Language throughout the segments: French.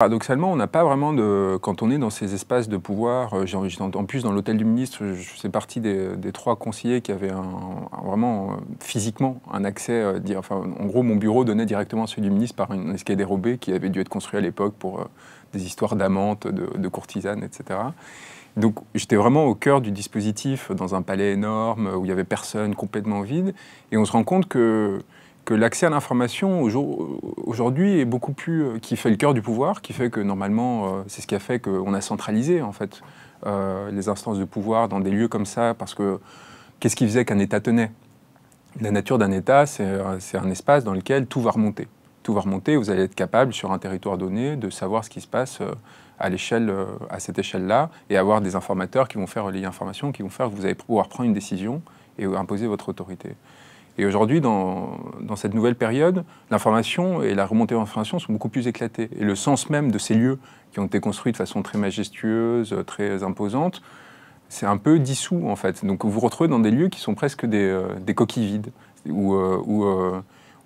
Paradoxalement, on n'a pas vraiment de... Quand on est dans ces espaces de pouvoir, euh, en plus dans l'hôtel du ministre, je fais partie des, trois conseillers qui avaient vraiment euh, physiquement un accès... Euh, enfin, en gros, mon bureau donnait directement à celui du ministre par une escalier dérobée qui avait dû être construite à l'époque pour des histoires d'amantes, de, de courtisanes, etc. Donc j'étais vraiment au cœur du dispositif, dans un palais énorme, où il n'y avait personne, complètement vide. Et on se rend compte que que l'accès à l'information aujourd'hui est beaucoup plus euh, qui fait le cœur du pouvoir, qui fait que normalement euh, c'est ce qui a fait qu'on a centralisé en fait euh, les instances de pouvoir dans des lieux comme ça parce que qu'est-ce qui faisait qu'un État tenait La nature d'un État c'est un espace dans lequel tout va remonter. Tout va remonter. Vous allez être capable sur un territoire donné de savoir ce qui se passe. à à cette échelle-là, et avoir des informateurs qui vont faire les informations, qui vont faire que vous allez pouvoir prendre une décision et imposer votre autorité. Et aujourd'hui, dans, cette nouvelle période, l'information et la remontée d'information sont beaucoup plus éclatées. Et le sens même de ces lieux qui ont été construits de façon très majestueuse, très imposante, c'est un peu dissous en fait. Donc vous vous retrouvez dans des lieux qui sont presque des, euh, coquilles vides, euh, euh,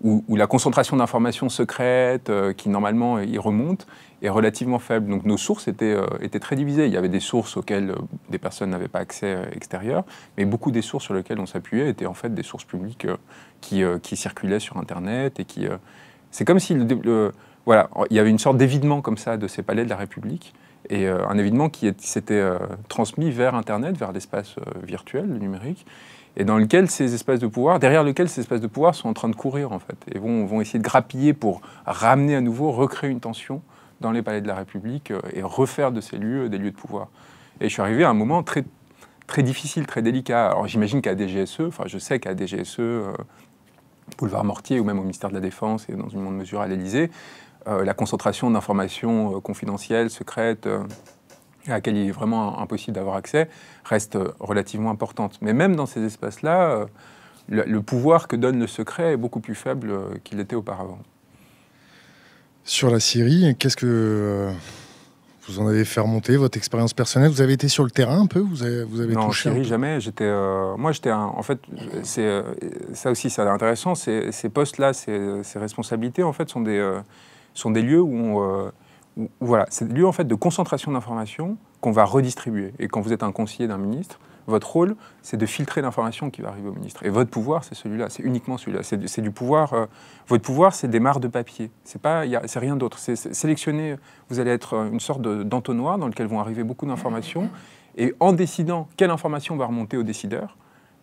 où, où, la concentration d'informations secrètes, qui normalement y remontent, est relativement faible. Donc nos sources étaient, euh, étaient très divisées. Il y avait des sources auxquelles euh, des personnes n'avaient pas accès euh, extérieur, mais beaucoup des sources sur lesquelles on s'appuyait étaient en fait des sources publiques qui, qui circulaient sur Internet et qui... c'est comme s'il Le, voilà, il y avait une sorte d'évidement comme ça de ces palais de la République et un évidement qui s'était transmis vers Internet, vers l'espace virtuel, le numérique, et dans lequel ces espaces de pouvoir, derrière lequel ces espaces de pouvoir sont en train de courir en fait, et vont essayer de grappiller pour ramener à nouveau, recréer une tension dans les palais de la République euh, et refaire de ces lieux euh, des lieux de pouvoir. Et je suis arrivé à un moment très, très difficile, très délicat. Alors j'imagine qu'à DGSE, enfin je sais qu'à DGSE, euh, boulevard Mortier ou même au ministère de la Défense et dans une grande mesure à l'Élysée, la concentration d'informations confidentielles, secrètes, à laquelle il est vraiment impossible d'avoir accès, reste relativement importante. Mais même dans ces espaces-là, le, pouvoir que donne le secret est beaucoup plus faible qu'il l'était auparavant sur la Syrie. Qu'est-ce que euh, vous en avez fait remonter votre expérience personnelle Vous avez été sur le terrain un peu Vous avez, vous non, en Syrie, jamais. J'étais, euh, moi, j'étais en fait, c'est euh, aussi, ça aussi, l'air intéressant. Ces, postes-là, ces, responsabilités, en fait, sont des sont des lieux où, on, voilà, c'est des en fait de concentration d'informations qu'on va redistribuer. Et quand vous êtes un conseiller d'un ministre, votre rôle, c'est de filtrer l'information qui va arriver au ministre. Et votre pouvoir, c'est celui-là, c'est uniquement celui-là. C'est du, pouvoir. Euh, votre pouvoir, c'est des mares de papier. C'est pas, c'est rien d'autre. C'est sélectionner. Vous allez être euh, une sorte d'entonnoir dans lequel vont arriver beaucoup d'informations. Et en décidant quelle information va remonter au décideur,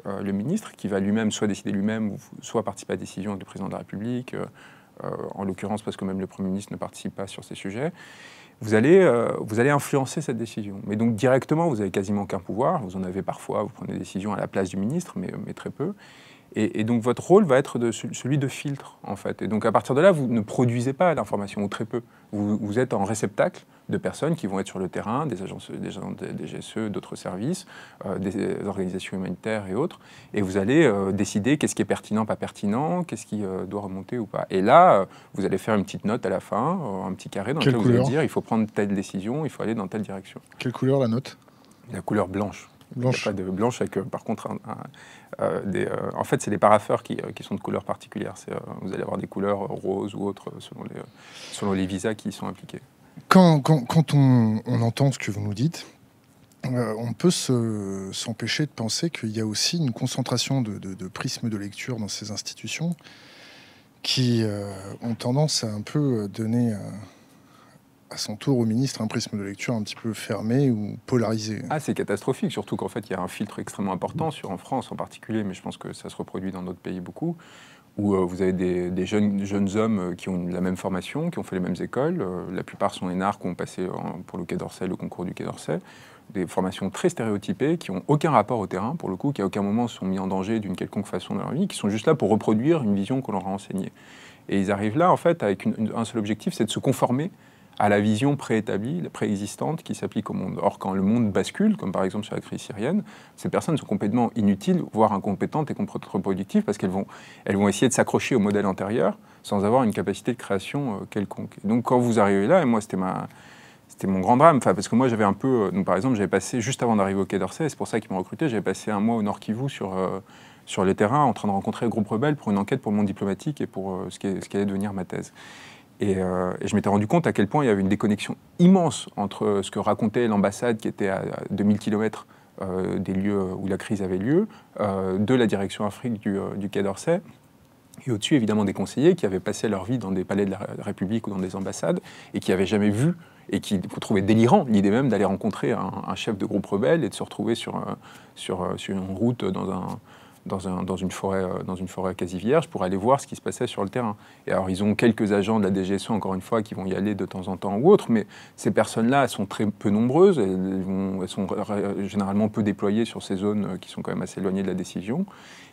euh, le ministre, qui va lui-même soit décider lui-même, soit participer à la décision du président de la République, en l'occurrence parce que même le Premier ministre ne participe pas sur ces sujets, euh, vous allez, influencer cette décision. Mais donc directement, vous n'avez quasiment aucun pouvoir. Vous en avez parfois, vous prenez des décisions à la place du ministre, mais très peu. Et, donc votre rôle va être de, celui de filtre, en fait. Et donc à partir de là, vous ne produisez pas l'information, ou très peu. Vous, êtes en réceptacle de personnes qui vont être sur le terrain, des agences, des, GSE, e, d'autres services, euh, des organisations humanitaires et autres. Et vous allez euh, décider qu'est-ce qui est pertinent, pas pertinent, qu'est-ce qui euh, doit remonter ou pas. Et là, vous allez faire une petite note à la fin, un petit carré dans lequel vous allez dire il faut prendre telle décision, il faut aller dans telle direction. Quelle couleur la note La couleur blanche. Blanche. pas de blanche avec, euh, par contre, euh, euh, en fait, c'est des paraffeurs qui, sont de couleurs particulières. vous allez avoir des couleurs roses ou autres selon les, selon les visas qui y sont impliqués. Quand, on, entend ce que vous nous dites, on peut s'empêcher de penser qu'il y a aussi une concentration de, de, prismes de lecture dans ces institutions qui ont tendance à un peu donner à son tour au ministre un prisme de lecture un petit peu fermé ou polarisé. Ah, c'est catastrophique, surtout qu'en fait, il y a un filtre extrêmement important, sur en France en particulier, mais je pense que ça se reproduit dans d'autres pays beaucoup, où euh, vous avez des, jeunes, jeunes, hommes euh, qui ont la même formation, qui ont fait les mêmes écoles. Euh, la plupart sont qui ont passé pour le Quai d'Orsay le concours du Quai d'Orsay. Des formations très stéréotypées, qui n'ont aucun rapport au terrain, pour le coup, qui à aucun moment sont mis en danger d'une quelconque façon dans leur vie, qui sont juste là pour reproduire une vision qu'on leur a enseignée. Et ils arrivent là, en fait, avec un seul objectif, c'est de se conformer à la vision préétablie, préexistante qui s'applique au monde. Or, quand le monde bascule, comme par exemple sur la crise syrienne, ces personnes sont complètement inutiles, voire incompétentes et contre-productives parce qu'elles vont, elles vont essayer de s'accrocher au modèle antérieur sans avoir une capacité de création euh, quelconque. donc, quand vous arrivez là, et moi, c'était ma c'était mon grand drame. Enfin, parce que moi, j'avais un peu. Euh, donc, par exemple, j'avais passé, juste avant d'arriver au Quai d'Orsay, c'est pour ça qu'ils m'ont recruté, j'avais passé un mois au Nord Kivu sur, euh, sur les terrains en train de rencontrer le groupe rebelle pour une enquête pour le monde diplomatique et pour ce, qui est, ce qui allait devenir ma thèse. Euh, et, je m'étais rendu compte à quel point il y avait une déconnexion immense entre euh, ce que racontait l'ambassade qui était à 2000 km euh, des lieux où la crise avait lieu, de la direction Afrique du, du Quai d'Orsay, et au-dessus évidemment des conseillers qui avaient passé leur vie dans des palais de la République ou dans des ambassades et qui n'avaient jamais vu et qui trouvaient délirant l'idée même d'aller rencontrer un, chef de groupe rebelle et de se retrouver sur, sur une route dans un dans, une forêt, euh, dans une forêt quasi vierge pour aller voir ce qui se passait sur le terrain. Et alors, ils ont quelques agents de la DGSE, encore une fois, qui vont y aller de temps en temps ou autre, mais ces personnes-là, sont très peu nombreuses, elles, sont généralement peu déployées sur ces zones euh, qui sont quand même assez éloignées de la décision.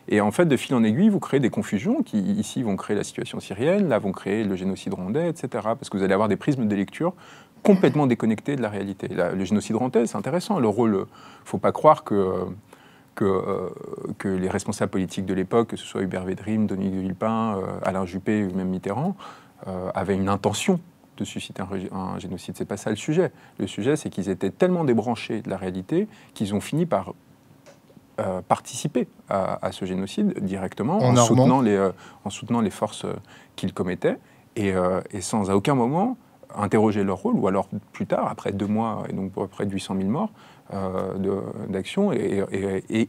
Et en fait, de fil en aiguille, vous créez des confusions qui, ici, vont créer la situation syrienne, là, vont créer le génocide rwandais, etc. Parce que vous allez avoir des prismes de lecture complètement déconnectés de la réalité. le génocide rwandais, c'est intéressant. Le rôle, euh, faut pas croire que euh, que, les responsables politiques de l'époque, que ce soit Hubert Védrine, Denis de Villepin, euh, Alain Juppé ou même Mitterrand, euh, avaient une intention de susciter un, génocide. génocide. C'est pas ça le sujet. Le sujet, c'est qu'ils étaient tellement débranchés de la réalité qu'ils ont fini par participer à, ce génocide directement en, soutenant, les, forces qu'ils commettaient et, sans à aucun moment interroger leur rôle, ou alors plus tard, après deux mois et donc près de 800 000 morts, euh, d'action et,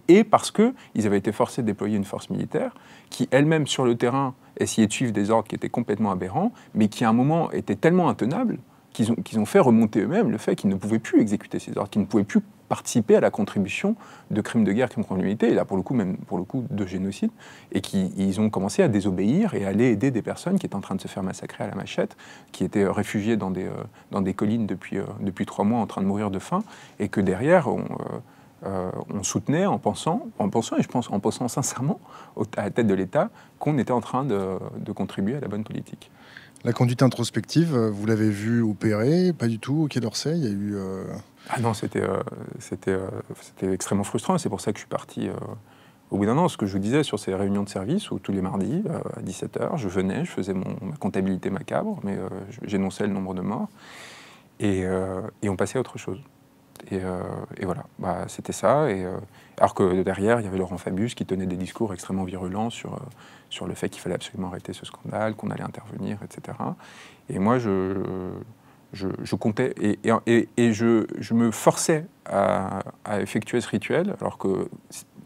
et, parce qu'ils avaient été forcés de déployer une force militaire qui elle-même sur le terrain essayait de suivre des ordres qui étaient complètement aberrants, mais qui à un moment étaient tellement intenables qu'ils ont, ont, fait remonter eux-mêmes le fait qu'ils ne pouvaient plus exécuter ces ordres, qu'ils ne pouvaient plus participé à la contribution de crimes de guerre, crimes contre l'humanité, et là pour le coup même pour le coup de génocide, et qui ils ont commencé à désobéir et à aller aider des personnes qui étaient en train de se faire massacrer à la machette, qui étaient euh, réfugiées dans des, euh, dans des collines depuis, euh, depuis trois mois en train de mourir de faim, et que derrière on... soutenait en pensant, en pensant, et je pense en pensant sincèrement à la tête de l'État, qu'on était en train de, de, contribuer à la bonne politique. La conduite introspective, vous l'avez vu opérer, pas du tout au Quai d'Orsay, il y a eu ah non, c'était euh, euh, extrêmement frustrant. C'est pour ça que je suis parti euh, au bout d'un an, ce que je vous disais sur ces réunions de service où tous les mardis à 17h, je venais, je faisais mon, ma comptabilité macabre, mais j'énonçais le nombre de morts et, on passait à autre chose. Et, voilà, bah, c'était ça. Et, alors que derrière, il y avait Laurent Fabius qui tenait des discours extrêmement virulents sur, sur le fait qu'il fallait absolument arrêter ce scandale, qu'on allait intervenir, etc. Et moi, je, je, comptais et, et, je, me forçais à, effectuer ce rituel, alors que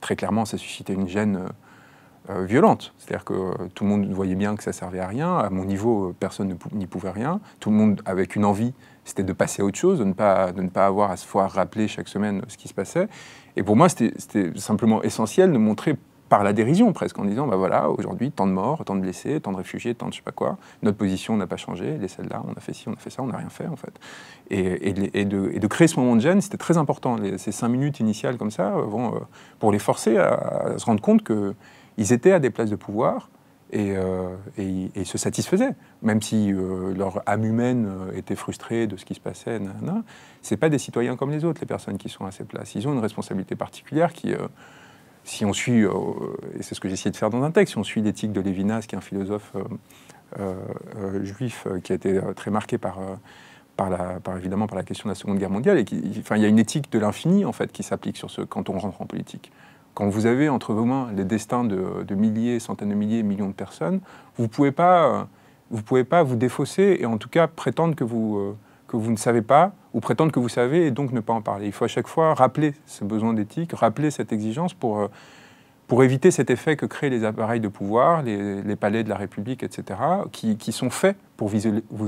très clairement, ça suscitait une gêne euh, euh, violente. C'est-à-dire que tout le monde voyait bien que ça servait à rien. À mon niveau, euh, personne n'y pouvait rien. Tout le monde avec une envie, c'était de passer à autre chose, de ne pas, de ne pas avoir à se voir rappeler chaque semaine ce qui se passait. Et pour moi, c'était simplement essentiel de montrer par la dérision presque, en disant, bah voilà, aujourd'hui, tant de morts, tant de blessés, tant de réfugiés, tant de je sais pas quoi, notre position n'a pas changé, les celles-là, on a fait ci, on a fait ça, on n'a rien fait en fait. Et, de, créer ce moment de gêne, c'était très important. ces cinq minutes initiales comme ça, euh, vont, euh, pour les forcer à, se rendre compte qu'ils étaient à des places de pouvoir, et, euh, se satisfaisaient, même si leur âme humaine était frustrée de ce qui se passait. Ce pas des citoyens comme les autres, les personnes qui sont à ces places. Ils ont une responsabilité particulière qui, si on suit, euh, et c'est ce que j'ai essayé de faire dans un texte, si on suit l'éthique de Lévinas, qui est un philosophe euh, euh, juif qui a été très marqué par, par, la, évidemment par la question de la Seconde Guerre mondiale, et qui, enfin, il y a une éthique de l'infini en fait qui s'applique sur ce quand on rentre en politique. Quand vous avez entre vos mains les destins de, milliers, centaines de milliers, millions de personnes, vous ne pouvez pas vous pouvez pas vous défausser et en tout cas prétendre que vous, que vous ne savez pas ou prétendre que vous savez et donc ne pas en parler. Il faut à chaque fois rappeler ce besoin d'éthique, rappeler cette exigence pour euh, pour éviter cet effet que créent les appareils de pouvoir, les, palais de la République, etc., qui, sont faits pour vous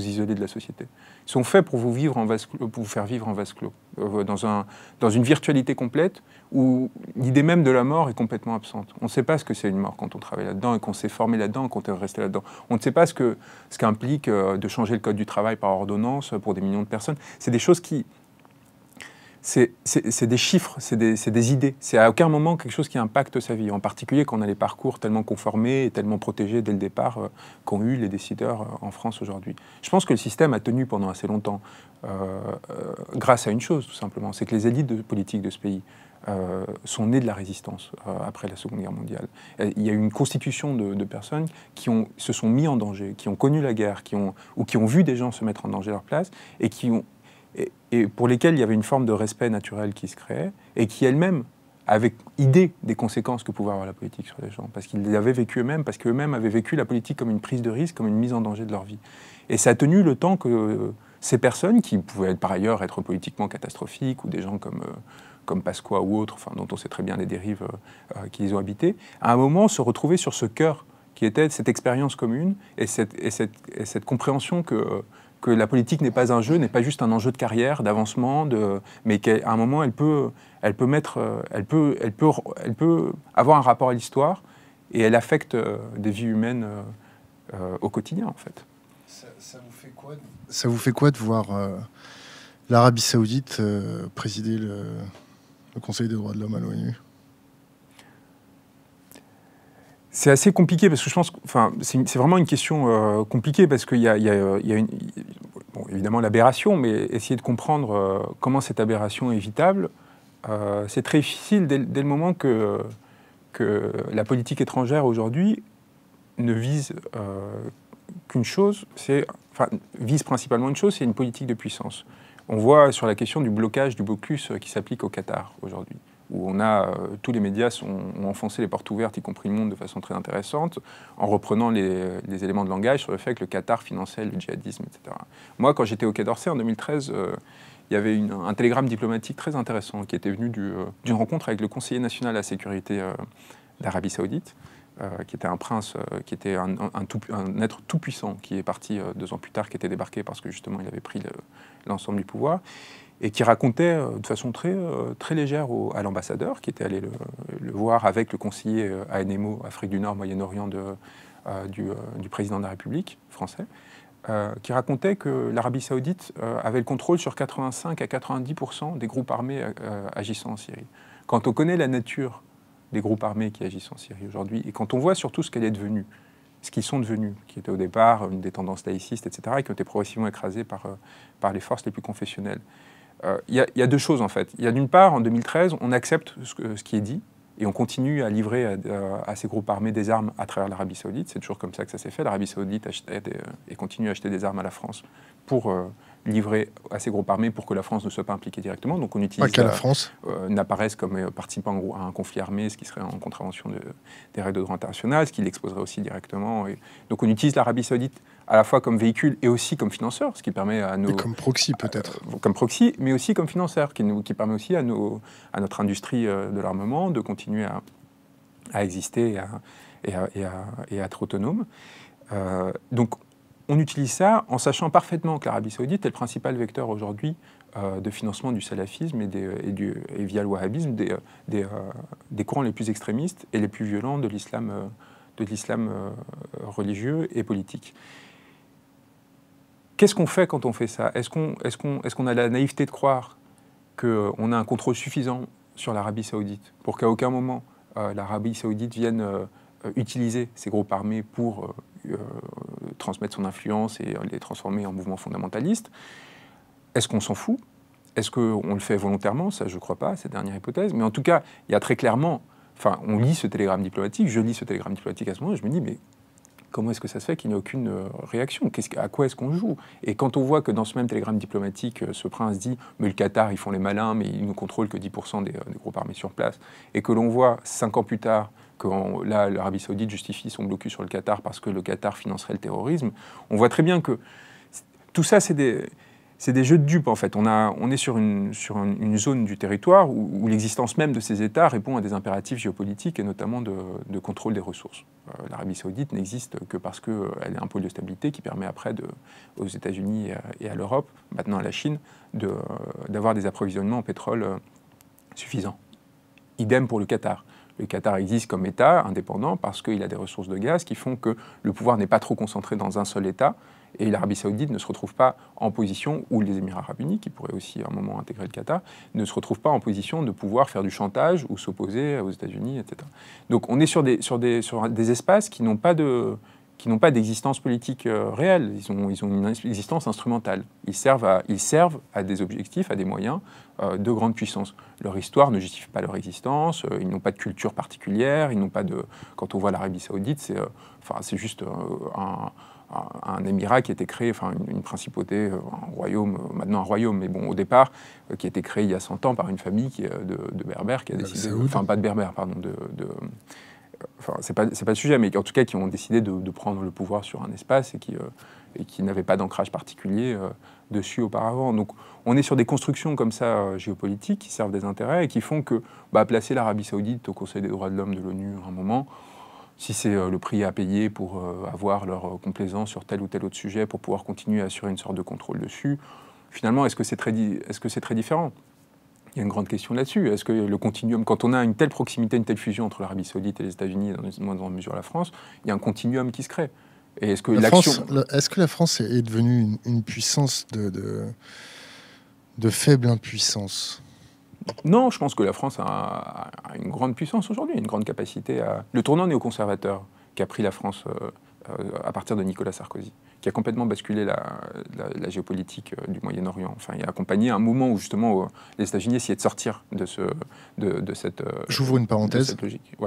isoler, de la société. Ils sont faits pour vous, vivre en pour faire vivre en vase clos, euh, dans, une virtualité complète où l'idée même de la mort est complètement absente. On ne sait pas ce que c'est une mort quand on travaille là-dedans et qu'on s'est formé là-dedans et qu'on est resté là-dedans. On ne sait pas ce que ce euh, de changer le code du travail par ordonnance pour des millions de personnes. C'est des choses qui, c'est des chiffres, c'est des, idées. C'est à aucun moment quelque chose qui impacte sa vie, en particulier quand on a les parcours tellement conformés et tellement protégés dès le départ euh, qu'ont eu les décideurs euh, en France aujourd'hui. Je pense que le système a tenu pendant assez longtemps euh, grâce à une chose, tout simplement, c'est que les élites politiques de ce pays sont nées de la résistance après la Seconde Guerre mondiale. Il y a eu une constitution de, personnes qui se sont mis en danger, qui ont connu la guerre, qui ont, ou qui ont vu des gens se mettre en danger leur place, et qui ont, et, pour lesquels il y avait une forme de respect naturel qui se créait, et qui elles-mêmes avaient idée des conséquences que pouvait avoir la politique sur les gens, parce qu'ils avaient vécu eux-mêmes, parce qu'eux-mêmes avaient vécu la politique comme une prise de risque, comme une mise en danger de leur vie. Et ça a tenu le temps que euh, ces personnes, qui pouvaient par ailleurs être politiquement catastrophiques, ou des gens comme... Euh, Pasqua ou autres, dont on sait très bien les dérives euh, qu'ils ont habitées, à un moment se retrouvaient sur ce cœur qui était cette expérience commune et cette compréhension que, que la politique n'est pas un jeu, n'est pas juste un enjeu de carrière, d'avancement, de... mais qu'à un moment, elle peut, elle peut, mettre, euh, elle peut, elle peut, elle peut avoir un rapport à l'histoire et elle affecte euh, des vies humaines euh, au quotidien, en fait. Ça, vous, fait quoi de... voir l'Arabie saoudite présider le Conseil des droits de l'homme à l'ONU C'est assez compliqué parce que je pense, enfin, c'est vraiment une question euh, compliquée parce qu'il y, a, évidemment l'aberration, mais essayer de comprendre euh, comment cette aberration est évitable, euh, c'est très difficile dès, le moment que, que la politique étrangère aujourd'hui ne vise qu'une chose, c'est, enfin, vise principalement une chose, c'est une politique de puissance. On voit sur la question du blocage du Bocus qui s'applique au Qatar aujourd'hui où on a, euh, tous les médias ont enfoncé les portes ouvertes, y compris le monde, de façon très intéressante, en reprenant les, euh, éléments de langage sur le fait que le Qatar finançait le djihadisme, etc. Moi, quand j'étais au Quai d'Orsay en 2013, euh, il y avait un télégramme diplomatique très intéressant qui était venu d'une rencontre avec le conseiller national à la sécurité d'Arabie saoudite, qui était un prince, qui était un, être tout puissant, qui est parti deux ans plus tard, qui était débarqué parce que justement il avait pris l'ensemble du pouvoir et qui racontait euh, de façon très, euh, très légère à l'ambassadeur, qui était allé le, voir avec le conseiller euh, à ANMO, Afrique du Nord, Moyen-Orient, du, président de la République français, qui racontait que l'Arabie saoudite avait le contrôle sur 85 à 90 des groupes armés agissant en Syrie. Quand on connaît la nature des groupes armés qui agissent en Syrie aujourd'hui, et quand on voit surtout ce qu'elle est devenue, ce qu'ils sont devenus, qui étaient au départ une des tendances laïcistes, etc., et qui ont été progressivement écrasés par, par les forces les plus confessionnelles, euh, il y, a deux choses en fait. Il y a d'une part, en 2013, on accepte ce, qui est dit et on continue à livrer à, ces groupes armés des armes à travers l'Arabie saoudite. C'est toujours comme ça que ça s'est fait. L'Arabie saoudite achetait euh, et continue à acheter des armes à la France pour euh, livrer à ces groupes armés pour que la France ne soit pas impliquée directement. Donc on utilise... Pas la, France N'apparaisse comme participant à un conflit armé, ce qui serait en contravention des règles de droit international, ce qui l'exposerait aussi directement. donc on utilise l'Arabie saoudite à la fois comme véhicule et aussi comme financeur, ce qui permet à nos... comme proxy peut-être. Euh, comme proxy, mais aussi comme financeur, qui, nous, qui permet aussi à, nos, à notre industrie euh, de l'armement de continuer à, à exister et à, et, être autonome. Euh, donc on utilise ça en sachant parfaitement que l'Arabie saoudite est le principal vecteur aujourd'hui de financement du salafisme et, des, et, du, et via le wahhabisme des, des, des, courants les plus extrémistes et les plus violents de l'islam l'islam religieux et politique. Qu'est-ce qu'on fait quand on fait ça Est-ce qu'on a la naïveté de croire qu'on a un contrôle suffisant sur l'Arabie saoudite pour qu'à aucun moment euh, l'Arabie saoudite vienne euh, utiliser ses groupes armés pour euh, transmettre son influence et les transformer en mouvements fondamentalistes. Est-ce qu'on s'en fout Est-ce qu'on le fait volontairement Ça, je ne crois pas, cette dernière hypothèse. Mais en tout cas, il y a très clairement, enfin, on lit ce télégramme diplomatique, je lis ce télégramme diplomatique à ce moment, là je me dis, mais comment est-ce que ça se fait qu'il n'y ait aucune euh, réaction À quoi est-ce qu'on joue Et quand on voit que dans ce même télégramme diplomatique, euh, ce prince dit Mais le Qatar, ils font les malins, mais ils ne contrôlent que 10% euh, des, groupes armés sur place, et que l'on voit cinq ans plus tard que là, l'Arabie saoudite justifie son blocus sur le Qatar parce que le Qatar financerait le terrorisme, on voit très bien que tout ça, c'est des c'est des jeux de dupes en fait. On, est sur une, zone du territoire où, l'existence même de ces États répond à des impératifs géopolitiques et notamment de, contrôle des ressources. Euh, L'Arabie saoudite n'existe que parce qu'elle euh, est un pôle de stabilité qui permet après aux États-Unis et à, l'Europe, maintenant à la Chine, euh, d'avoir des approvisionnements en pétrole suffisants. Idem pour le Qatar. Le Qatar existe comme État indépendant parce qu'il a des ressources de gaz qui font que le pouvoir n'est pas trop concentré dans un seul État et l'Arabie saoudite ne se retrouve pas en position, ou les Émirats arabes unis, qui pourraient aussi à un moment intégrer le Qatar, ne se retrouvent pas en position de pouvoir faire du chantage ou s'opposer aux États-Unis, etc. Donc on est sur des, sur des, sur des espaces qui n'ont pas de qui n'ont pas d'existence politique euh, réelle, ils ont, ils ont une existence instrumentale. Ils servent à, ils servent à des objectifs, à des moyens euh, de grande puissance. Leur histoire ne justifie pas leur existence, euh, ils n'ont pas de culture particulière, ils n'ont pas de... Quand on voit l'Arabie saoudite, c'est enfin, c'est juste un un émirat qui était créé, enfin une, principauté, euh, un royaume, euh, maintenant un royaume, mais bon, au départ, euh, qui qui été créé il y a 100 ans par une famille de, berbères qui a décidé, enfin pas de berbères, pardon, de, enfin c'est pas, le sujet, mais en tout cas qui ont décidé de, prendre le pouvoir sur un espace et qui, n'avaient pas d'ancrage particulier dessus auparavant. Donc on est sur des constructions comme ça géopolitiques qui servent des intérêts et qui font que bah, placer l'Arabie saoudite au Conseil des droits de l'homme de l'ONU à un moment, si c'est euh, le prix à payer pour euh, avoir leur euh, complaisance sur tel ou tel autre sujet, pour pouvoir continuer à assurer une sorte de contrôle dessus, finalement, est-ce que c'est très, est -ce c'est très différent il y a une grande question là-dessus. Est-ce que le continuum, quand on a une telle proximité, une telle fusion entre l'Arabie Saoudite et les États-Unis, dans une moindre mesure la France, il y a un continuum qui se crée. est-ce que la France, est devenue une, puissance de faible impuissance non, je pense que la France a, une grande puissance aujourd'hui, une grande capacité à. Le tournant néoconservateur qu'a pris la France euh, euh, à partir de Nicolas Sarkozy, qui a complètement basculé la, géopolitique euh, du Moyen-Orient. Enfin, il a accompagné un moment où justement les États-Unis essayaient de sortir de, ce, de, cette. J'ouvre une parenthèse.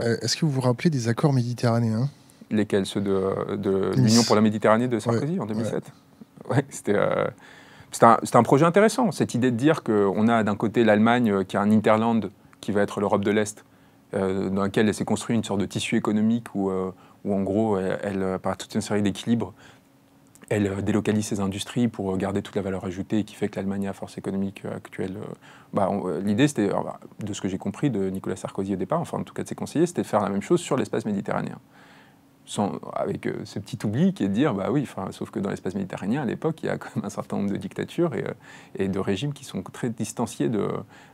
Est-ce que vous vous rappelez des accords méditerranéens Lesquels Ceux de, l'Union pour la Méditerranée de Sarkozy en 2007 c'était c'est un, projet intéressant, cette idée de dire qu'on a d'un côté l'Allemagne euh, qui a un Interland qui va être l'Europe de l'Est, euh, dans laquelle elle s'est construite une sorte de tissu économique où, euh, en gros, elle, par toute une série d'équilibres, elle délocalise ses industries pour garder toute la valeur ajoutée qui fait que l'Allemagne a force économique actuelle. Bah, l'idée, c'était, bah, de ce que j'ai compris de Nicolas Sarkozy au départ, enfin en tout cas de ses conseillers, c'était de faire la même chose sur l'espace méditerranéen avec euh, ce petit oubli qui est de dire, bah oui, sauf que dans l'espace méditerranéen, à l'époque, il y a quand même un certain nombre de dictatures et, euh, de régimes qui sont très distanciés de,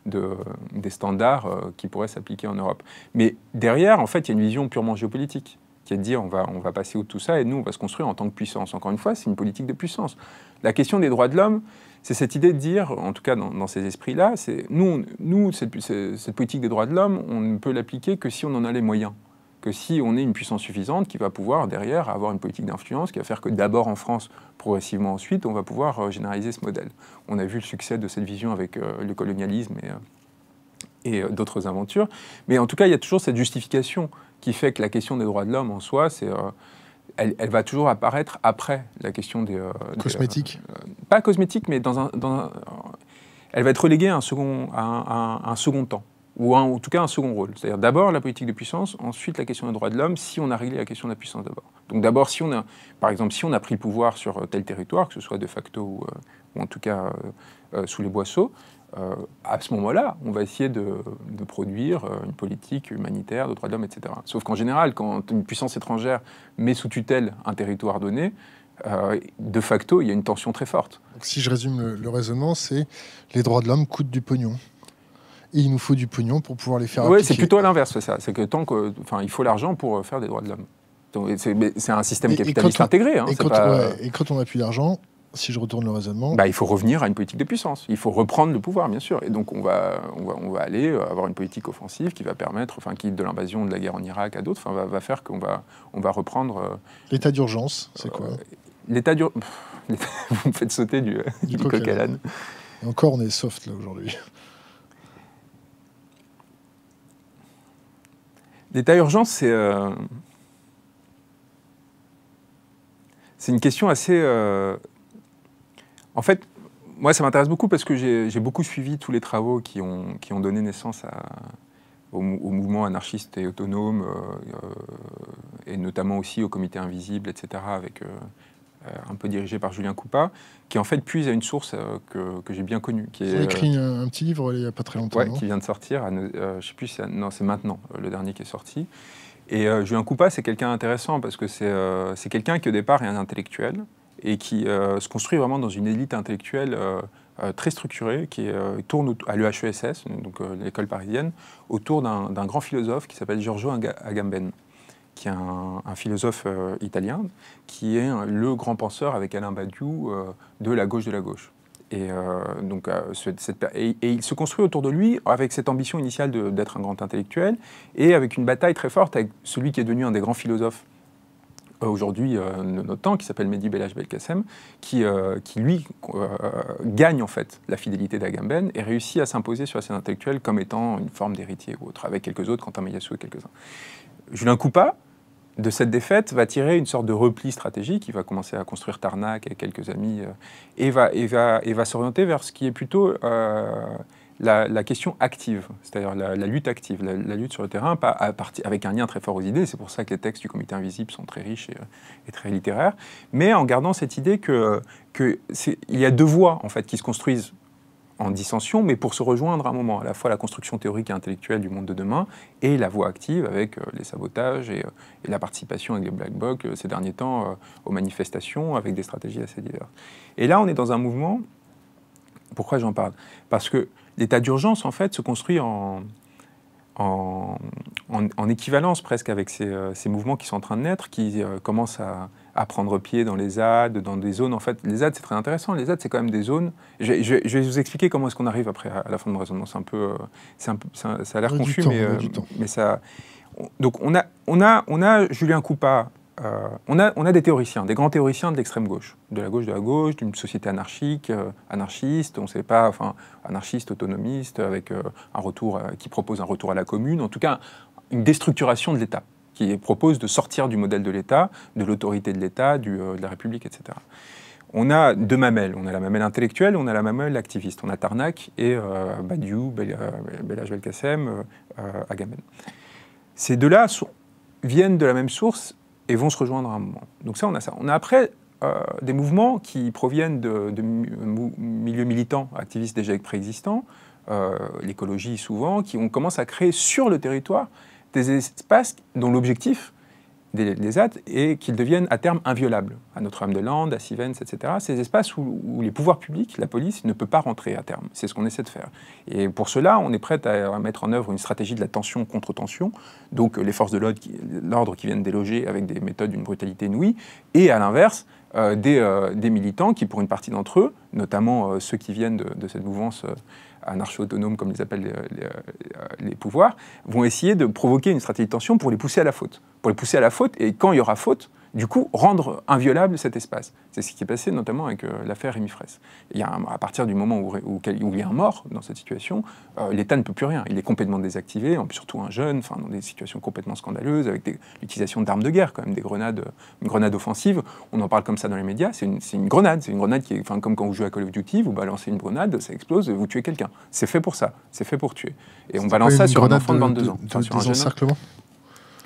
des standards euh, qui pourraient s'appliquer en Europe. Mais derrière, en fait, il y a une vision purement géopolitique qui est de dire on va, on va passer au tout ça et nous, on va se construire en tant que puissance. Encore une fois, c'est une politique de puissance. La question des droits de l'homme, c'est cette idée de dire, en tout cas dans, ces esprits-là, c'est nous, nous cette politique des droits de l'homme, on ne peut l'appliquer que si on en a les moyens que si on est une puissance suffisante qui va pouvoir derrière avoir une politique d'influence qui va faire que d'abord en France, progressivement ensuite, on va pouvoir euh, généraliser ce modèle. On a vu le succès de cette vision avec euh, le colonialisme et euh, et d'autres aventures. Mais en tout cas, il y a toujours cette justification qui fait que la question des droits de l'homme en soi, c'est, elle, va toujours apparaître après la question des... Cosmétiques Pas cosmétiques, mais dans un, elle va être reléguée un second, à un second temps ou en tout cas un second rôle. C'est-à-dire d'abord la politique de puissance, ensuite la question des droits de l'homme, si on a réglé la question de la puissance d'abord. Donc d'abord, si on a, par exemple, si on a pris le pouvoir sur euh, tel territoire, que ce soit de facto ou, euh, en tout cas euh, sous les boisseaux, à ce moment-là, on va essayer de, produire une politique humanitaire, de droits de l'homme, etc. Sauf qu'en général, quand une puissance étrangère met sous tutelle un territoire donné, de facto, il y a une tension très forte. si je résume le, le raisonnement, c'est les droits de l'homme coûtent du pognon il nous faut du pognon pour pouvoir les faire. Oui, c'est plutôt à l'inverse, ça. C'est que tant que, enfin, il faut l'argent pour euh, faire des droits de l'homme. C'est un système capitaliste intégré. et, quand, on n'a plus d'argent, si je retourne le raisonnement. Bah, il faut revenir à une politique de puissance. Il faut reprendre le pouvoir, bien sûr. Et donc, on va, on va, on va aller euh, avoir une politique offensive qui va permettre, enfin, qui, de l'invasion de la guerre en Irak à d'autres, enfin, va, faire qu'on va, on va reprendre. Euh, l'état d'urgence, c'est quoi L'état d'urgence. Vous me faites sauter du, du, du Encore, on est soft, là, aujourd'hui. L'état urgence, euh, c'est une question assez... Euh, en fait, moi, ça m'intéresse beaucoup parce que j'ai beaucoup suivi tous les travaux qui ont, qui ont donné naissance au, mouvement anarchiste et autonome, euh, et notamment aussi au comité invisible, etc., euh, un peu dirigé par Julien Coupa, qui en fait puise à une source euh, que, que j'ai bien connue. Qui est, écrit euh, un petit livre il n'y a pas très longtemps. Ouais, qui vient de sortir, je je sais plus, non, c'est maintenant, le dernier qui est sorti. Et Julien Coupa, c'est quelqu'un intéressant parce que c'est quelqu'un qui au départ est un intellectuel et qui se construit vraiment dans une élite intellectuelle très structurée, qui tourne à l'EHESS, donc l'école parisienne, autour d'un grand philosophe qui s'appelle Giorgio Agamben qui est un, philosophe euh, italien, qui est le grand penseur avec Alain Badiou euh, de la gauche de la gauche. Et, euh, donc, et, il se construit autour de lui avec cette ambition initiale d'être un grand intellectuel et avec une bataille très forte avec celui qui est devenu un des grands philosophes aujourd'hui de notre temps, qui s'appelle Mehdi Belhaj Belkacem, qui, qui lui gagne en fait la fidélité d'Agamben et réussit à s'imposer sur la scène intellectuelle comme étant une forme d'héritier ou autre, avec quelques autres, Quentin Meillassoux et quelques-uns. Julien Coupa, de cette défaite, va tirer une sorte de repli stratégique. Il va commencer à construire Tarnac et quelques amis euh, et va, et va, et va s'orienter vers ce qui est plutôt euh, la, question active, c'est-à-dire la, lutte active, la, lutte sur le terrain, avec un lien très fort aux idées. C'est pour ça que les textes du Comité Invisible sont très riches et, euh, très littéraires, mais en gardant cette idée que qu'il y a deux voies en fait qui se construisent en dissension, mais pour se rejoindre à un moment, à la fois la construction théorique et intellectuelle du monde de demain et la voie active avec euh, les sabotages euh, et, la participation avec les black blocs euh, ces derniers temps aux manifestations avec des stratégies assez diverses. Et là, on est dans un mouvement. Pourquoi j'en parle Parce que l'état d'urgence, en fait, se construit en, en, en, équivalence presque avec euh, ces, mouvements qui sont en train de naître, qui euh, commencent à, prendre pied dans les ZAD, dans des zones. En fait, les ZAD, c'est très intéressant. Les ZAD, c'est quand même des zones. Je, vais vous expliquer comment est-ce qu'on arrive après à, la fin de mon raisonnement. C'est un peu, euh, ça, a l'air confus, mais, mais ça. donc, on a, on a, on a Julien Coupa euh, on, a, des théoriciens, des grands théoriciens de l'extrême gauche, de la gauche de la gauche, d'une société anarchique, euh, anarchiste, on ne sait pas, enfin, anarchiste, autonomiste, avec euh, un retour, qui propose un retour à la commune, en tout cas, une déstructuration de l'État, qui propose de sortir du modèle de l'État, de l'autorité de l'État, de la République, etc. On a deux mamelles, on a la mamelle intellectuelle, on a la mamelle activiste, on a Tarnac et Badiou, Belage Belkacem, Agamben. Ces deux-là viennent de la même source, et vont se rejoindre à un moment. Donc ça, on a ça. On a après euh, des mouvements qui proviennent de, milieux militants, activistes déjà préexistants, euh, l'écologie souvent, qui ont commencé à créer sur le territoire des espaces dont l'objectif des, des et qu'ils deviennent à terme inviolables, à Notre-Dame-de-Lande, à Sivens, etc. Ces espaces où, les pouvoirs publics, la police, ne peut pas rentrer à terme. C'est ce qu'on essaie de faire. Et pour cela, on est prêt à, mettre en œuvre une stratégie de la tension contre tension, donc les forces de l'ordre qui, viennent déloger avec des méthodes d'une brutalité inouïe, et à l'inverse, euh, euh, des, militants qui, pour une partie d'entre eux, notamment euh, ceux qui viennent de cette mouvance anarcho autonome comme les appellent euh, les, pouvoirs, vont essayer de provoquer une stratégie de tension pour les pousser à la faute. Pour les pousser à la faute, et quand il y aura faute, du coup rendre inviolable cet espace. C'est ce qui est passé notamment avec euh, l'affaire Rémi Il à partir du moment où, il y a un mort dans cette situation, euh, l'État ne peut plus rien. Il est complètement désactivé, En surtout un jeune, enfin, dans des situations complètement scandaleuses, avec l'utilisation d'armes de guerre, quand même, des grenades, une grenade offensive. On en parle comme ça dans les médias, c'est une, grenade. C'est une grenade qui est, comme quand vous jouez à Call of Duty, vous balancez une grenade, ça explose, et vous tuez quelqu'un. C'est fait pour ça, c'est fait pour tuer. Et on balance ça sur un enfant de 22 ans.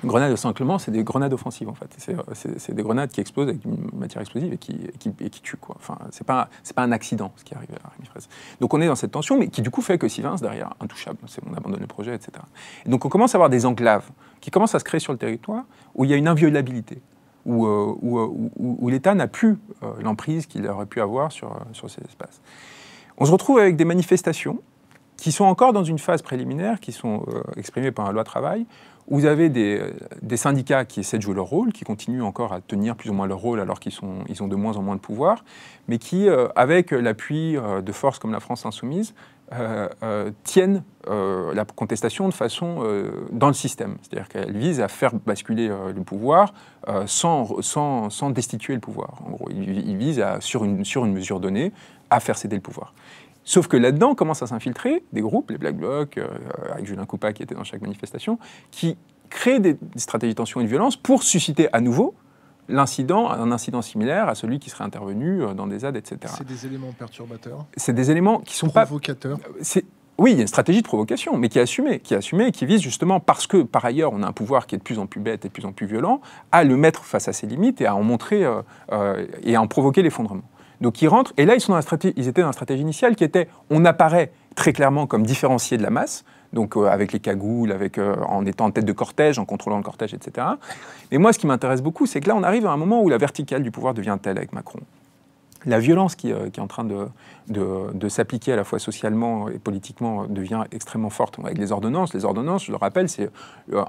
Grenades grenade saint c'est des grenades offensives en fait. Euh, c'est des grenades qui explosent avec une matière explosive et qui, tuent. Quoi. Enfin, c'est pas, pas un accident ce qui arrive à Rémi Donc on est dans cette tension, mais qui du coup fait que Sylvain, derrière, intouchable, c'est on abandonne le projet, etc. donc on commence à avoir des enclaves qui commencent à se créer sur le territoire où il y a une inviolabilité, où, euh, euh, l'État n'a plus l'emprise qu'il aurait pu avoir sur, sur ces espaces. On se retrouve avec des manifestations qui sont encore dans une phase préliminaire, qui sont exprimées par la loi travail, vous avez euh, des, syndicats qui essaient de jouer leur rôle, qui continuent encore à tenir plus ou moins leur rôle alors qu'ils ont de moins en moins de pouvoir, mais qui, euh, avec l'appui euh, de forces comme la France insoumise, tiennent la contestation de façon dans le système. C'est-à-dire qu'elle vise à faire basculer le pouvoir sans, destituer le pouvoir. En gros, ils visent, vise sur une mesure donnée à faire céder le pouvoir. Sauf que là-dedans commencent à s'infiltrer des groupes, les Black Blocs, euh, avec Julien Coupa qui était dans chaque manifestation, qui créent des, stratégies de tension et de violence pour susciter à nouveau l'incident, un incident similaire à celui qui serait intervenu euh, dans des ZAD, etc. C'est des éléments perturbateurs. C'est des éléments qui sont provocateurs. pas provocateurs. Oui, il y a une stratégie de provocation, mais qui est assumée, qui est assumée et qui vise justement parce que par ailleurs on a un pouvoir qui est de plus en plus bête et de plus en plus violent à le mettre face à ses limites et à en montrer euh, et à en provoquer l'effondrement. Donc ils rentrent, et là ils, sont dans ils étaient dans la stratégie initiale qui était on apparaît très clairement comme différencié de la masse, donc euh, avec les cagoules, avec, euh, en étant en tête de cortège, en contrôlant le cortège, etc. Mais moi ce qui m'intéresse beaucoup, c'est que là on arrive à un moment où la verticale du pouvoir devient telle avec Macron. La violence qui, euh, est en train de, s'appliquer à la fois socialement et politiquement devient extrêmement forte. Avec les ordonnances, les ordonnances, je le rappelle, c'est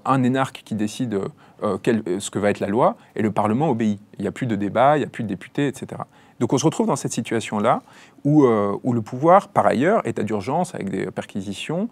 un énarque qui décide ce que va être la loi et le Parlement obéit. Il n'y a plus de débat, il n'y a plus de députés, etc. Donc on se retrouve dans cette situation-là euh, où, le pouvoir, par ailleurs, est à d'urgence avec des perquisitions,